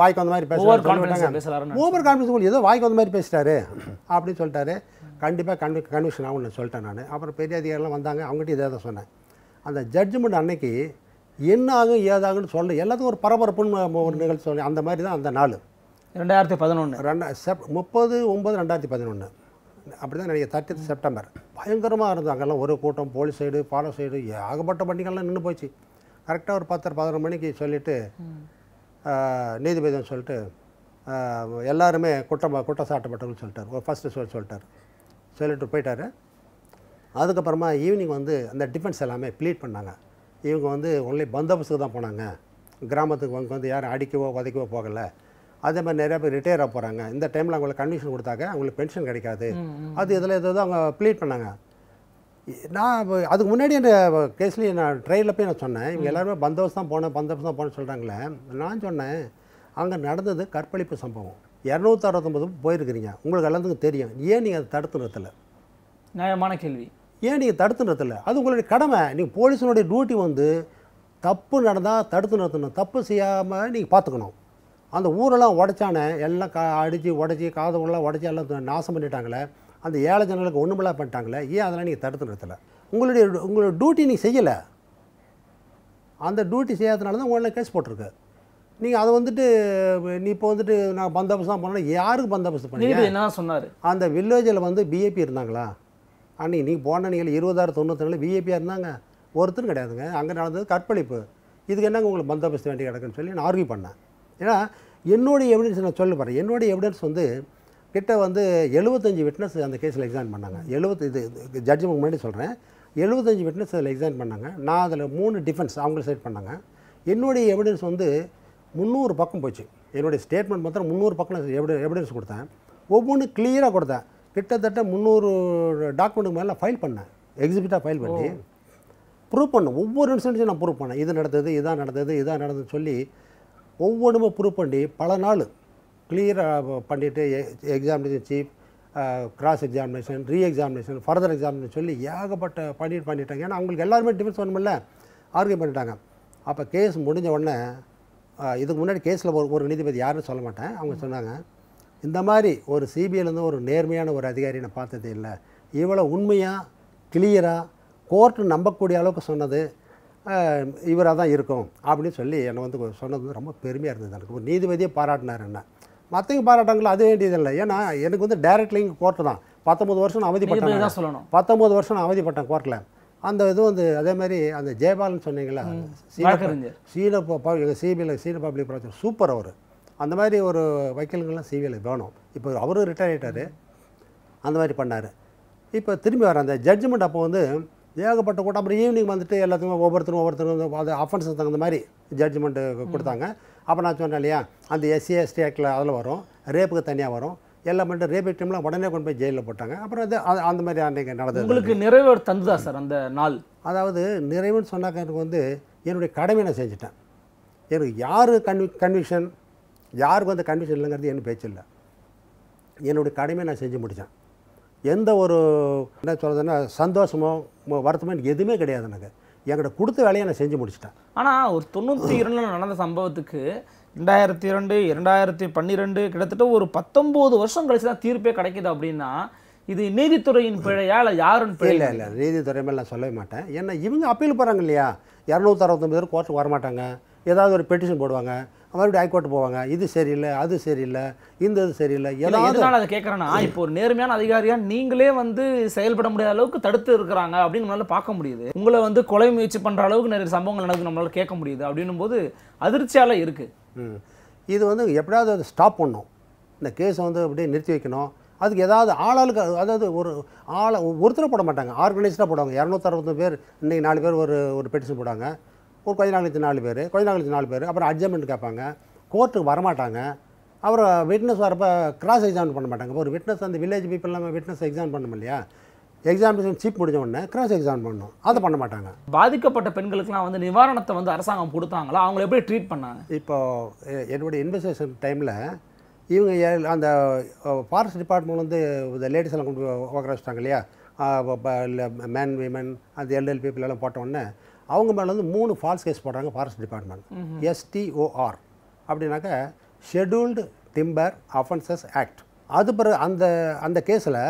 வாய்க்கு வந்த மாதிரி பேசுவார் ஓவர் கான்ஃபிடன்ஸ் ஓவர் கான்ஃபிடன்ஸ் ஏதோ வாய்க்கு வந்த மாதிரி பேசிட்டாரு அப்படின்னு சொல்லிட்டாரு கண்டிப்பாக கன்வி கன்விக்ஷன் ஆகும்னு சொல்லிட்டேன் நான் அப்புறம் பெரிய அதிகாரிலாம் வந்தாங்க அவங்ககிட்ட இதை தான் சொன்னேன் அந்த ஜட்ஜ்மெண்ட் அன்னைக்கு என்ன ஆகும் ஏதாகும்னு சொல்ல எல்லாத்துக்கும் ஒரு பரபரப்புன்னு ஒரு நிகழ்ச்சி சொல்லி அந்த மாதிரி தான் அந்த நாள் ரெண்டாயிரத்தி பதினொன்று ரெண்டா செப் முப்பது ஒம்பது ரெண்டாயிரத்தி பதினொன்று அப்படி தான் நினைக்க தேர்ட்டி செப்டம்பர் பயங்கரமாக இருந்தது அங்கெல்லாம் ஒரு கூட்டம் போலீஸ் சைடு பாலம் சைடு ஏகப்பட்ட பண்டிகைலாம் நின்று போச்சு கரெக்டாக ஒரு பத்தரை பதினொரு மணிக்கு சொல்லிவிட்டு நீதிபதினு சொல்லிட்டு எல்லாருமே குற்றம் குற்றச்சாட்டப்பட்டவர்கள் சொல்லிட்டார் ஒரு ஃபஸ்ட்டு சொல்லி சொல்லிட்டார் சொல்லிட்டு போயிட்டார் அதுக்கப்புறமா ஈவினிங் வந்து அந்த டிஃபென்ஸ் எல்லாமே ப்ளீட் பண்ணாங்க இவங்க வந்து ஒன்லி பந்தோபஸ்துக்கு தான் போனாங்க கிராமத்துக்கு அவங்க வந்து யாரும் அடிக்கவோ உதைக்கவோ போகலை அதே மாதிரி நிறையா பேர் ரிட்டையர் ஆக போகிறாங்க இந்த டைமில் அவங்களுக்கு கன்விஷன் கொடுத்தாக்க அவங்களுக்கு பென்ஷன் கிடைக்காது அது இதில் ஏதாவது அவங்க ப்ளீட் பண்ணாங்க நான் அதுக்கு முன்னாடி அந்த கேஸ்லேயே நான் ட்ரெயினில் போய் நான் சொன்னேன் இவங்க எல்லாருமே பந்தோபஸ் தான் போனேன் பந்தோபஸ் தான் போனேன்னு சொல்கிறாங்களே நான் சொன்னேன் அங்கே நடந்தது கற்பழிப்பு சம்பவம் இரநூத்தி அறுபத்தொம்பது போயிருக்கிறீங்க உங்களுக்கு எல்லாத்துக்கும் தெரியும் ஏன் நீங்கள் அதை தடுத்து நிறுத்தலை நியாயமான கேள்வி ஏன் நீங்கள் தடுத்து நிறுத்தல அது உங்களுடைய கடமை நீங்கள் போலீஸினுடைய டியூட்டி வந்து தப்பு நடந்தால் தடுத்து நிறுத்தணும் தப்பு செய்யாமல் நீங்கள் பார்த்துக்கணும் அந்த ஊரெல்லாம் உடைச்சானே எல்லாம் கா அடித்து உடச்சி காதவங்களாம் உடச்சி எல்லாம் நாசம் பண்ணிட்டாங்களே அந்த ஏழை ஜனங்களுக்கு ஒன்றுமில்லா பண்ணிட்டாங்களே ஏன் அதெல்லாம் நீங்கள் தடுத்து நிறுத்தலை உங்களுடைய உங்களோட டியூட்டி நீங்கள் செய்யலை அந்த டியூட்டி செய்யாதனால தான் உங்களை கேஸ் போட்டிருக்கு நீங்கள் அதை வந்துட்டு நீ இப்போ வந்துட்டு நான் பந்தோபஸ்தான் பண்ணணும் யாருக்கு பந்தோபஸ்து பண்ணி என்ன சொன்னார் அந்த வில்லேஜில் வந்து பிஏபி இருந்தாங்களா அன்றைக்கி நீங்கள் போன நீங்கள் இருபதாயிரம் தொண்ணூற்றி நாலு விஐபியாக இருந்தாங்க ஒருத்தர் கிடையாதுங்க அங்கே நடந்தது கற்பழிப்பு இதுக்கு என்னங்க உங்களுக்கு பந்தோபஸ்து வேண்டி கிடக்குன்னு சொல்லி நான் ஆர்கியூ பண்ணேன் ஏன்னா என்னுடைய எவிடன்ஸ் நான் சொல்ல போகிறேன் என்னுடைய எவிடன்ஸ் வந்து கிட்ட வந்து எழுபத்தஞ்சு விட்னஸ் அந்த கேஸில் எக்ஸாமின் பண்ணாங்க எழுபத்தி இது ஜட்ஜ்மெண்ட் முன்னாடி சொல்கிறேன் எழுபத்தஞ்சு விட்னஸ் அதில் எக்ஸாமின் பண்ணாங்க நான் அதில் மூணு டிஃபென்ஸ் அவங்க செட் பண்ணாங்க என்னுடைய எவிடன்ஸ் வந்து முந்நூறு பக்கம் போச்சு என்னுடைய ஸ்டேட்மெண்ட் மாத்திரம் முந்நூறு பக்கம் எவிடன்ஸ் கொடுத்தேன் ஒவ்வொன்று கிளியராக கொடுத்தேன் கிட்டத்தட்ட முந்நூறு டாக்குமெண்ட்டுக்கு மேலே ஃபைல் பண்ணேன் எக்ஸிபிட்டாக ஃபைல் பண்ணி ப்ரூவ் பண்ணேன் ஒவ்வொரு இன்சிடென்ட்ஸும் நான் ப்ரூவ் பண்ணேன் இது நடந்தது இதான் நடந்தது இதான் நடந்ததுன்னு சொல்லி ஒவ்வொன்றுமே ப்ரூவ் பண்ணி பல நாள் கிளியராக பண்ணிவிட்டு examination chief cross examination re examination further examination சொல்லி ஏகப்பட்ட பண்ணிட்டு பண்ணிட்டாங்க ஏன்னா அவங்களுக்கு எல்லாருமே டிஃபென்ஸ் பண்ணமில்ல ஆர்கியூ பண்ணிட்டாங்க அப்போ கேஸ் முடிஞ்ச உடனே இதுக்கு முன்னாடி கேஸில் ஒரு ஒரு நீதிபதி யாருன்னு சொல்ல மாட்டேன் அவங்க சொன்னாங்க இந்த மாதிரி ஒரு சிபிஐலேருந்து ஒரு நேர்மையான ஒரு அதிகாரி நான் பார்த்ததே இல்லை இவ்வளோ உண்மையாக கிளியராக கோர்ட்டு நம்பக்கூடிய அளவுக்கு சொன்னது இவராக தான் இருக்கும் அப்படின்னு சொல்லி என்னை வந்து சொன்னது வந்து ரொம்ப பெருமையாக இருந்தது எனக்கு ஒரு நீதிபதியை பாராட்டினார் என்ன மற்றவங்க பாராட்டாங்களோ அது வேண்டியதில்லை ஏன்னா எனக்கு வந்து டைரக்ட்லி இங்கே கோர்ட்டு தான் பத்தொம்பது வருஷம் அவதிப்பட்டேன் சொல்லணும் பத்தொம்பது வருஷம் நான் அவதிப்பட்டேன் கோர்ட்டில் அந்த இது வந்து அதே மாதிரி அந்த ஜெயபாலன் சொன்னீங்களா சீன சீன சீன பப்ளிக் ப்ராஜெக்ட் சூப்பர் அவர் அந்த மாதிரி ஒரு வைக்கல்கள்லாம் சிவியில் வேணும் இப்போ அவரும் ரிட்டையர் ஆகிட்டார் அந்த மாதிரி பண்ணார் இப்போ திரும்பி வர அந்த ஜட்ஜ்மெண்ட் அப்போ வந்து ஏகப்பட்ட கூட்டம் அப்புறம் ஈவினிங் வந்துட்டு எல்லாத்துக்கும் ஒவ்வொருத்தரும் ஒவ்வொருத்தரும் அது அஃபென்ஸுக்கு தகுந்த மாதிரி ஜட்ஜ்மெண்ட்டு கொடுத்தாங்க அப்போ நான் சொன்னேன் இல்லையா அந்த எஸ்சி எஸ்டி ஆக்டில் அதில் வரும் ரேப்புக்கு தனியாக வரும் எல்லாம் பண்ணிட்டு ரேப் விக்டிம்லாம் உடனே கொண்டு போய் ஜெயிலில் போட்டாங்க அப்புறம் அது அந்த மாதிரி அன்றைக்கு நடந்தது உங்களுக்கு நிறைவு தந்துதா சார் அந்த நாள் அதாவது நிறைவுன்னு சொன்னாக்க எனக்கு வந்து என்னுடைய கடமை நான் செஞ்சுட்டேன் எனக்கு யார் கன்வி கன்விக்ஷன் யாருக்கும் அந்த கன்விஷன் இல்லைங்கிறது என்ன பேச்சு இல்லை என்னுடைய கடமையை நான் செஞ்சு முடித்தேன் எந்த ஒரு என்ன சொல்கிறதுன்னா சந்தோஷமோ வருத்தமோ எனக்கு எதுவுமே கிடையாது எனக்கு என்கிட்ட கொடுத்த வேலையை நான் செஞ்சு முடிச்சிட்டேன் ஆனால் ஒரு தொண்ணூற்றி இரண்டு நடந்த சம்பவத்துக்கு ரெண்டாயிரத்தி இரண்டு இரண்டாயிரத்தி பன்னிரெண்டு கிட்டத்தட்ட ஒரு பத்தொம்போது வருஷம் கழிச்சு தான் தீர்ப்பே கிடைக்கிது அப்படின்னா இது நீதித்துறையின் பிழையா இல்லை யாரும் பிழை இல்லை இல்லை நீதித்துறை மேலே நான் சொல்லவே மாட்டேன் ஏன்னா இவங்க அப்பீல் போகிறாங்க இல்லையா இரநூத்தி அறுபத்தொம்பது பேர் கோர்ட்டுக்கு வரமாட்டாங்க ஏதாவது ஒரு பெட்டிஷன் போடுவாங்க மறுபடியும் ஹைகோர்ட் போவாங்க இது சரியில்லை அது சரியில்லை இந்த இது சரியில்லை ஏதாவது அதை கேட்குறேன்னா இப்போ ஒரு நேர்மையான அதிகாரியாக நீங்களே வந்து செயல்பட முடியாத அளவுக்கு தடுத்து இருக்கிறாங்க அப்படின்னு நம்மளால பார்க்க முடியுது உங்களை வந்து கொலை முயற்சி பண்ணுற அளவுக்கு நிறைய சம்பவங்கள் நடக்குது நம்மளால் கேட்க முடியுது அப்படின்னும் போது அதிர்ச்சியால் இருக்குது இது வந்து எப்படியாவது அதை ஸ்டாப் பண்ணும் இந்த கேஸை வந்து அப்படியே நிறுத்தி வைக்கணும் அதுக்கு ஏதாவது ஆளாளுக்கு அதாவது ஒரு ஆளை ஒருத்தரை போட மாட்டாங்க ஆர்கனைஸ்டாக போடுவாங்க இரநூத்தறுபது பேர் இன்றைக்கி நாலு பேர் ஒரு ஒரு பெட்டிஷன் போடுவாங்க ஒரு கொஞ்ச நாள் கழித்து நாலு பேர் கொஞ்ச நாள் கழித்து நாலு பேர் அப்புறம் அட்ஜமெண்ட் கேட்பாங்க கோர்ட்டுக்கு வரமாட்டாங்க அப்புறம் விட்னஸ் வரப்போ கிராஸ் எக்ஸாம் பண்ண மாட்டாங்க ஒரு விட்னஸ் அந்த வில்லேஜ் பீப்புள் நம்ம விட்னஸ் எக்ஸாம் பண்ணோம் இல்லையா எக்ஸாமினேஷன் சீப் முடிஞ்ச உடனே கிராஸ் எக்ஸாம் பண்ணணும் அதை பண்ண மாட்டாங்க பாதிக்கப்பட்ட பெண்களுக்குலாம் வந்து நிவாரணத்தை வந்து அரசாங்கம் கொடுத்தாங்களா அவங்கள எப்படி ட்ரீட் பண்ணாங்க இப்போது என்னுடைய இன்வெஸ்டேஷன் டைமில் இவங்க அந்த ஃபாரஸ்ட் டிபார்ட்மெண்ட் வந்து இந்த லேடிஸ் எல்லாம் கொண்டு உக்கார வச்சிட்டாங்க இல்லையா மேன் விமன் அந்த எல்எல் பீப்புள் எல்லாம் உடனே அவங்க மேலே வந்து மூணு ஃபால்ஸ் கேஸ் போடுறாங்க ஃபாரஸ்ட் டிபார்ட்மெண்ட் எஸ்டிஓஆர் அப்படின்னாக்க ஷெடியூல்டு டிம்பர் அஃபென்சஸ் ஆக்ட் அது பிறகு அந்த அந்த கேஸில்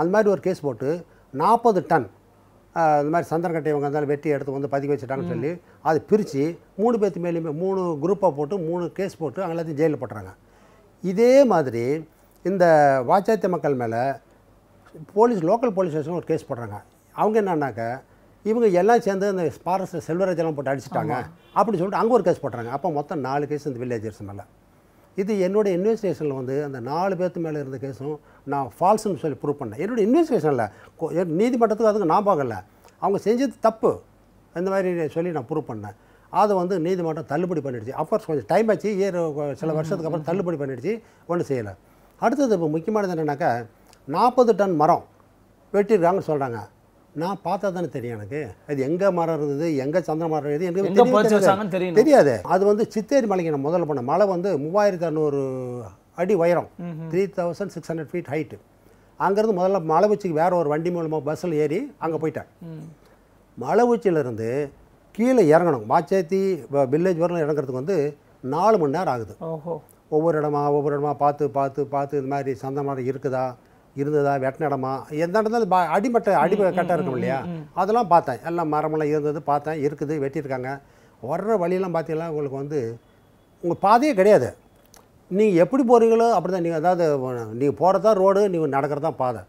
அந்த மாதிரி ஒரு கேஸ் போட்டு நாற்பது டன் இந்த மாதிரி சந்திரக்கட்டை இவங்க இருந்தாலும் வெட்டி எடுத்து வந்து பதுக்கி வச்சுட்டாங்கன்னு சொல்லி அது பிரித்து மூணு பேர்த்து மேலேயுமே மூணு குரூப்பாக போட்டு மூணு கேஸ் போட்டு அங்கே எல்லாத்தையும் ஜெயிலில் போட்டுறாங்க இதே மாதிரி இந்த வாச்சாத்திய மக்கள் மேலே போலீஸ் லோக்கல் போலீஸ் ஸ்டேஷனில் ஒரு கேஸ் போடுறாங்க அவங்க என்னன்னாக்க இவங்க எல்லாம் சேர்ந்து அந்த பாரஸ்ட் செல்வராஜெல்லாம் போட்டு அடிச்சிட்டாங்க அப்படின்னு சொல்லிட்டு அங்கே ஒரு கேஸ் போட்டுறாங்க அப்போ மொத்தம் நாலு கேஸ் இந்த வில்லேஜர்ஸ் மேலே இது என்னுடைய இன்வெஸ்டிகேஷனில் வந்து அந்த நாலு பேர்த்து மேலே இருந்த கேஸும் நான் ஃபால்ஸ்னு சொல்லி ப்ரூவ் பண்ணேன் என்னுடைய இன்வெஸ்டிகேஷனில் நீதிமன்றத்துக்கு அதுக்கு நான் பார்க்கல அவங்க செஞ்சது தப்பு இந்த மாதிரி சொல்லி நான் ப்ரூவ் பண்ணேன் அதை வந்து நீதிமன்றம் தள்ளுபடி பண்ணிடுச்சு அஃபோர்ஸ் கொஞ்சம் டைம் ஆச்சு ஏர் சில வருஷத்துக்கு அப்புறம் தள்ளுபடி பண்ணிடுச்சு ஒன்றும் செய்யலை அடுத்தது இப்போ முக்கியமானது என்னென்னாக்கா நாற்பது டன் மரம் வெட்டியிருக்காங்கன்னு சொல்கிறாங்க நான் பார்த்தா தானே தெரியும் எனக்கு அது எங்கே மரம் இருந்தது எங்கே சந்திர மரம் எனக்கு தெரியாது அது வந்து சித்தேரி மலைக்கு நான் முதல்ல பண்ண மலை வந்து மூவாயிரத்து அறநூறு அடி உயரம் three thousand six hundred feet height அங்கேருந்து முதல்ல மலை உச்சிக்கு வேறு ஒரு வண்டி மூலமாக பஸ்ஸில் ஏறி அங்கே போயிட்டேன் மலை உச்சியிலேருந்து கீழே இறங்கணும் வாச்சேத்தி வில்லேஜ் வரலாம் இறங்குறதுக்கு வந்து நாலு மணி நேரம் ஆகுது ஒவ்வொரு இடமா ஒவ்வொரு இடமா பார்த்து பார்த்து பார்த்து இது மாதிரி சந்த மரம் இருக்குதா இருந்ததா வெட்டினடமா எந்த இடத்துல பா அடிமட்ட அடிம கட்டம் இருக்கும் இல்லையா அதெல்லாம் பார்த்தேன் எல்லாம் மரமெல்லாம் இருந்தது பார்த்தேன் இருக்குது வெட்டியிருக்காங்க வர்ற வழியெல்லாம் பார்த்தீங்கன்னா உங்களுக்கு வந்து உங்கள் பாதையே கிடையாது நீங்கள் எப்படி போகிறீங்களோ அப்படி தான் நீங்கள் அதாவது நீங்கள் போகிறதா ரோடு நீங்கள் நடக்கிறதா பாதை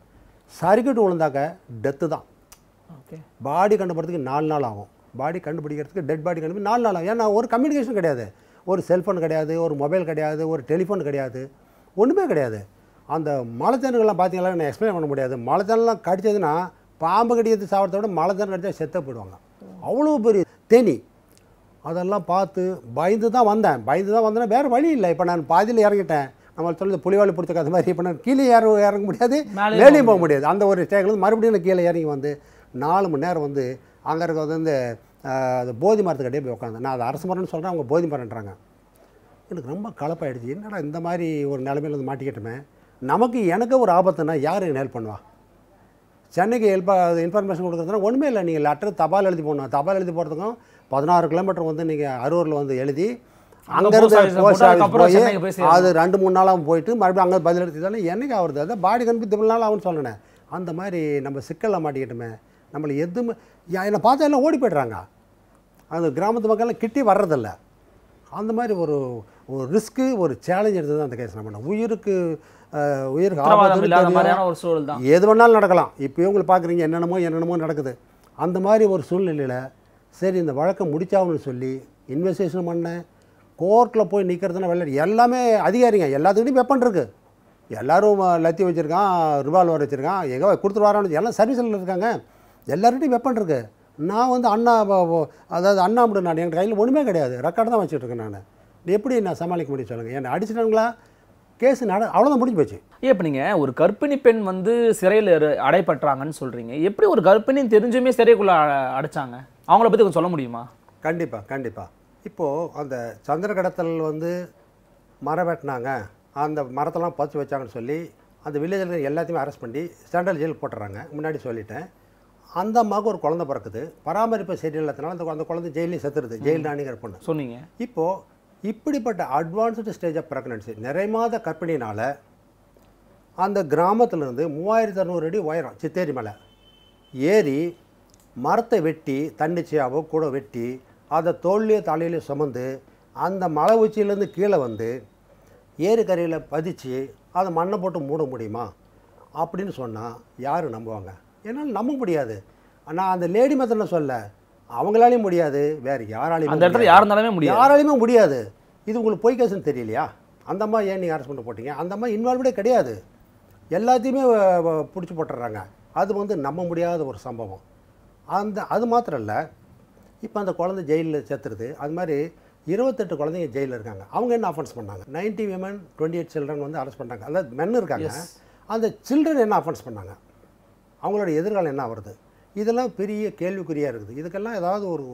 சரிக்கட்டு விழுந்தாக்க டெத்து தான் பாடி கண்டுபிடிக்கிறதுக்கு நாலு நாள் ஆகும் பாடி கண்டுபிடிக்கிறதுக்கு டெட் பாடி கண்டுபிடி நாலு நாள் ஆகும் ஏன்னா ஒரு கம்யூனிகேஷன் கிடையாது ஒரு செல்ஃபோன் கிடையாது ஒரு மொபைல் கிடையாது ஒரு டெலிஃபோன் கிடையாது ஒன்றுமே கிடையாது அந்த மலைத்தேனுக்கெல்லாம் பார்த்தீங்களா நான் எக்ஸ்பிளைன் பண்ண முடியாது மலைத்தேனெலாம் கடிச்சதுன்னா பாம்பு கடிக்கிறது சாப்பிட்றத விட மலைத்தேன் கடித்தா செத்த போயிடுவாங்க அவ்வளோ பெரிய தேனி அதெல்லாம் பார்த்து பயந்து தான் வந்தேன் பயந்து தான் வந்தேன்னா வேறு வழி இல்லை இப்போ நான் பாதியில் இறங்கிட்டேன் நம்ம சொல்லுது புலிவாளி பிடிச்சக்காத மாதிரி இப்போ நான் கீழே இற இறங்க முடியாது வேலையும் போக முடியாது அந்த ஒரு வந்து மறுபடியும் நான் கீழே இறங்கி வந்து நாலு மணி நேரம் வந்து அங்கே இருக்கிறது வந்து அது போதி மரத்துக்கிட்டே போய் உட்காந்து நான் அது அரசு மரம்னு சொல்கிறேன் அவங்க போதி மரன்றாங்க எனக்கு ரொம்ப கலப்பாயிடுச்சு என்னடா இந்த மாதிரி ஒரு நிலமையில வந்து மாட்டிக்கிட்டோமே நமக்கு எனக்கு ஒரு ஆபத்துனா யார் எனக்கு ஹெல்ப் பண்ணுவா சென்னைக்கு ஹெல்ப் இன்ஃபர்மேஷன் கொடுக்குறதுனா ஒன்றுமே இல்லை நீங்கள் லெட்டர் தபால் எழுதி போடணும் தபால் எழுதி போகிறதுக்கும் பதினாறு கிலோமீட்டர் வந்து நீங்கள் அரூரில் வந்து எழுதி அங்கேருந்து போஸ்ட் ஆஃபீஸ் போய் அது ரெண்டு மூணு நாளாகவும் போயிட்டு மறுபடியும் அங்கே பதில் தானே என்னைக்கு ஆகிறது அதான் பாடி கம்பி தமிழ் நாள் ஆகும்னு அந்த மாதிரி நம்ம சிக்கலில் மாட்டிக்கிட்டோமே நம்மளை எதுவுமே என்னை பார்த்தா எல்லாம் ஓடி போய்ட்றாங்க அந்த கிராமத்து மக்கள்லாம் கிட்டி வர்றதில்ல அந்த மாதிரி ஒரு ஒரு ரிஸ்க்கு ஒரு சேலஞ்ச் எடுத்து தான் அந்த கேஸ் நம்ம உயிருக்கு உயிருக்கு ஆபத்து எது வேணாலும் நடக்கலாம் இப்போ இவங்களை பார்க்குறீங்க என்னென்னமோ என்னென்னமோ நடக்குது அந்த மாதிரி ஒரு சூழ்நிலையில் சரி இந்த வழக்கம் முடிச்சாகணும்னு சொல்லி இன்வெஸ்டிகேஷன் பண்ணேன் கோர்ட்டில் போய் நிற்கிறதுனா வெள்ள எல்லாமே அதிகாரிங்க எல்லாத்துக்கிட்டையும் வெப்பன் இருக்குது எல்லோரும் லத்தி வச்சுருக்கான் ரிவால்வர் வச்சுருக்கான் எங்கே கொடுத்துருவாரான்னு எல்லாம் சர்வீஸில் இருக்காங்க எல்லார்கிட்டையும் வெப்பன் இருக்குது நான் வந்து அண்ணா அதாவது அண்ணா நான் எங்கள் கையில் ஒன்றுமே கிடையாது ரெக்கார்டு தான் வச்சுட்ருக்கேன் நான் எப்படி நான் சமாளிக்க முடியும் சொல்லுங்கள் என்னை அடிச்சிட்டாங்களா கேஸ் நட அவ்வளோதான் முடிஞ்சு போச்சு ஏ இப்போ நீங்கள் ஒரு கர்ப்பிணி பெண் வந்து சிறையில் அடைப்பட்டுறாங்கன்னு சொல்கிறீங்க எப்படி ஒரு கர்ப்பிணின்னு தெரிஞ்சுமே சிறைக்குள்ளே அடைச்சாங்க அவங்கள பற்றி கொஞ்சம் சொல்ல முடியுமா கண்டிப்பாக கண்டிப்பாக இப்போது அந்த சந்திர கடத்தல் வந்து மரம் வெட்டினாங்க அந்த மரத்தெல்லாம் பதிச்சு வச்சாங்கன்னு சொல்லி அந்த வில்லேஜில் எல்லாத்தையுமே அரெஸ்ட் பண்ணி ஸ்டாண்டர்ட் ஜெயில் போட்டுறாங்க முன்னாடி சொல்லிட்டேன் அந்த அம்மாவுக்கு ஒரு குழந்தை பிறக்குது பராமரிப்பு இல்லாதனால அந்த அந்த குழந்தை ஜெயிலையும் செத்துருது ஜெயில் ராணிங்கிற பொண்ணு சொன்னீங்க இப்போது இப்படிப்பட்ட அட்வான்ஸ்டு ஸ்டேஜ் ஆஃப் ப்ரெக்னன்சி நிறை மாத கற்பிணினால் அந்த கிராமத்துலேருந்து மூவாயிரத்து அறநூறு அடி உயரம் சித்தேரி மலை ஏறி மரத்தை வெட்டி தன்னிச்சையாகவோ கூட வெட்டி அதை தோல்லையோ தலையிலையோ சுமந்து அந்த மலை உச்சியிலேருந்து கீழே வந்து கரையில் பதித்து அதை மண்ணை போட்டு மூட முடியுமா அப்படின்னு சொன்னால் யார் நம்புவாங்க என்னால் நம்ப முடியாது நான் அந்த லேடி மெத்தடில் சொல்ல அவங்களாலையும் முடியாது வேறு யாராலையும் அந்த இடத்துல யாருந்தாலுமே முடியாது யாராலையுமே முடியாது இது உங்களுக்கு பொய் தெரியலையா அந்த அம்மா ஏன் நீங்கள் அரசு பண்ண போட்டீங்க அந்த அம்மா இன்வால்வ்டே கிடையாது எல்லாத்தையுமே பிடிச்சி போட்டுறாங்க அது வந்து நம்ப முடியாத ஒரு சம்பவம் அந்த அது மாத்திரம் இல்லை இப்போ அந்த குழந்தை ஜெயிலில் சேர்த்துருது அது மாதிரி இருபத்தெட்டு குழந்தைங்க ஜெயிலில் இருக்காங்க அவங்க என்ன அஃபென்ஸ் பண்ணாங்க ninety women twenty eight children வந்து அரெஸ்ட் பண்ணுறாங்க அதாவது மென் இருக்காங்க அந்த சில்ட்ரன் என்ன அஃபென்ஸ் பண்ணாங்க அவங்களோட எதிர்காலம் என்ன வருது இதெல்லாம் பெரிய கேள்விக்குறியாக இருக்குது இதுக்கெல்லாம் ஏதாவது ஒரு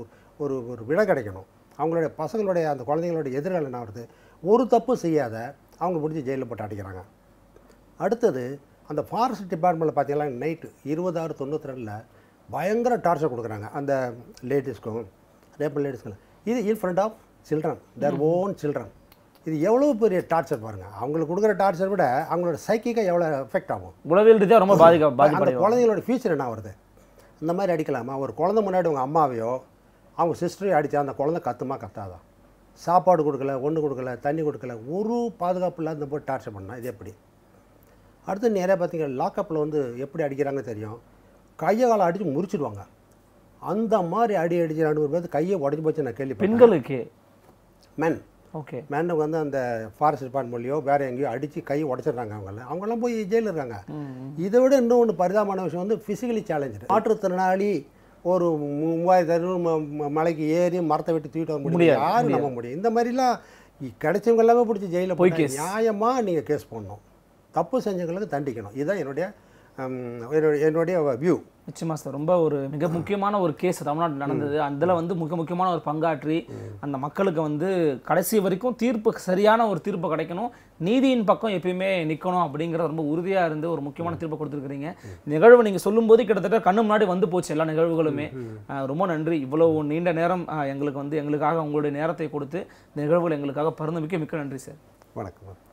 ஒரு ஒரு விடை கிடைக்கணும் அவங்களுடைய பசங்களுடைய அந்த குழந்தைங்களுடைய எதிர்காலம் என்ன வருது ஒரு தப்பு செய்யாத அவங்க முடிஞ்சு ஜெயிலில் போட்டு அடிக்கிறாங்க அடுத்தது அந்த ஃபாரஸ்ட் டிபார்ட்மெண்ட்டில் பார்த்தீங்கன்னா நைட்டு இருபது ஆறு தொண்ணூற்றி ரெண்டில் பயங்கர டார்ச்சர் கொடுக்குறாங்க அந்த லேடிஸ்க்கும் ரேப்பல் லேடிஸ்க்கும் இது in front of children their own children இது எவ்வளோ பெரிய டார்ச்சர் பாருங்கள் அவங்களுக்கு கொடுக்குற டார்ச்சர் விட அவங்களோட சைக்கிக்காக எவ்வளோ எஃபெக்ட் ஆகும் உளவியல் ரீதியாக ரொம்ப பாதிக்க குழந்தைங்களோட ஃபியூச்சர் என்ன வருது அந்த மாதிரி அடிக்கலாமா ஒரு குழந்த முன்னாடி உங்கள் அம்மாவையோ அவங்க சிஸ்டரையோ அடித்தா அந்த குழந்த கத்துமா கத்தாதான் சாப்பாடு கொடுக்கல ஒன்று கொடுக்கல தண்ணி கொடுக்கல ஒரு பாதுகாப்பு இல்லாத போய் டார்ச்சர் பண்ணால் இது எப்படி அடுத்து நிறையா பார்த்தீங்கன்னா லாக்கப்பில் வந்து எப்படி அடிக்கிறாங்க தெரியும் கையை காலம் அடித்து முறிச்சிடுவாங்க அந்த மாதிரி அடி அடிச்சு ரெண்டு பேர் கையை உடஞ்சி போச்சு நான் கேள்வி பெண்களுக்கு மென் ஓகே மேண்டை வந்து அந்த ஃபாரஸ்ட் டிபார்ட்மெண்ட்லையோ மூலியோ வேறு எங்கேயோ அடித்து கை உடச்சிடுறாங்க அவங்கள அவங்களாம் போய் ஜெயிலில் இருக்காங்க இதை விட இன்னொன்று பரிதாபமான விஷயம் வந்து ஃபிசிக்கலி சேலஞ்சு மாற்றுத்திறனாளி ஒரு மூவாயிரத்தி மலைக்கு ஏறி மரத்தை விட்டு தூக்கிட்டு வர முடியும் யாரும் நம்ப முடியும் இந்த மாதிரிலாம் கிடைச்சவங்க எல்லாமே பிடிச்சி ஜெயிலில் போய் நியாயமாக நீங்கள் கேஸ் பண்ணணும் தப்பு செஞ்சவங்களுக்கு தண்டிக்கணும் இதுதான் என்னுடைய என்னுடைய வியூ நிச்சயமா சார் ரொம்ப ஒரு மிக முக்கியமான ஒரு கேஸ் தமிழ்நாட்டில் நடந்தது அதில் வந்து மிக முக்கியமான ஒரு பங்காற்றி அந்த மக்களுக்கு வந்து கடைசி வரைக்கும் தீர்ப்பு சரியான ஒரு தீர்ப்பு கிடைக்கணும் நீதியின் பக்கம் எப்பயுமே நிற்கணும் அப்படிங்கிறது ரொம்ப உறுதியாக இருந்து ஒரு முக்கியமான தீர்ப்பை கொடுத்துருக்குறீங்க நிகழ்வு நீங்கள் சொல்லும்போது கிட்டத்தட்ட கண்ணு முன்னாடி வந்து போச்சு எல்லா நிகழ்வுகளுமே ரொம்ப நன்றி இவ்வளோ நீண்ட நேரம் எங்களுக்கு வந்து எங்களுக்காக உங்களுடைய நேரத்தை கொடுத்து நிகழ்வுகள் எங்களுக்காக பருந்து மிக்க மிக்க நன்றி சார் வணக்கம்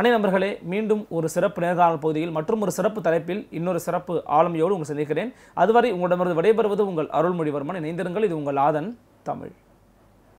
அணை நண்பர்களே மீண்டும் ஒரு சிறப்பு நேர்காணல் பகுதியில் மற்றும் ஒரு சிறப்பு தலைப்பில் இன்னொரு சிறப்பு ஆளுமையோடு உங்கள் சந்திக்கிறேன் அதுவரை உங்களிடமிருந்து விடைபெறுவது உங்கள் அருள்மொழிவர்மன் இணைந்திருங்கள் இது உங்கள் ஆதன் தமிழ்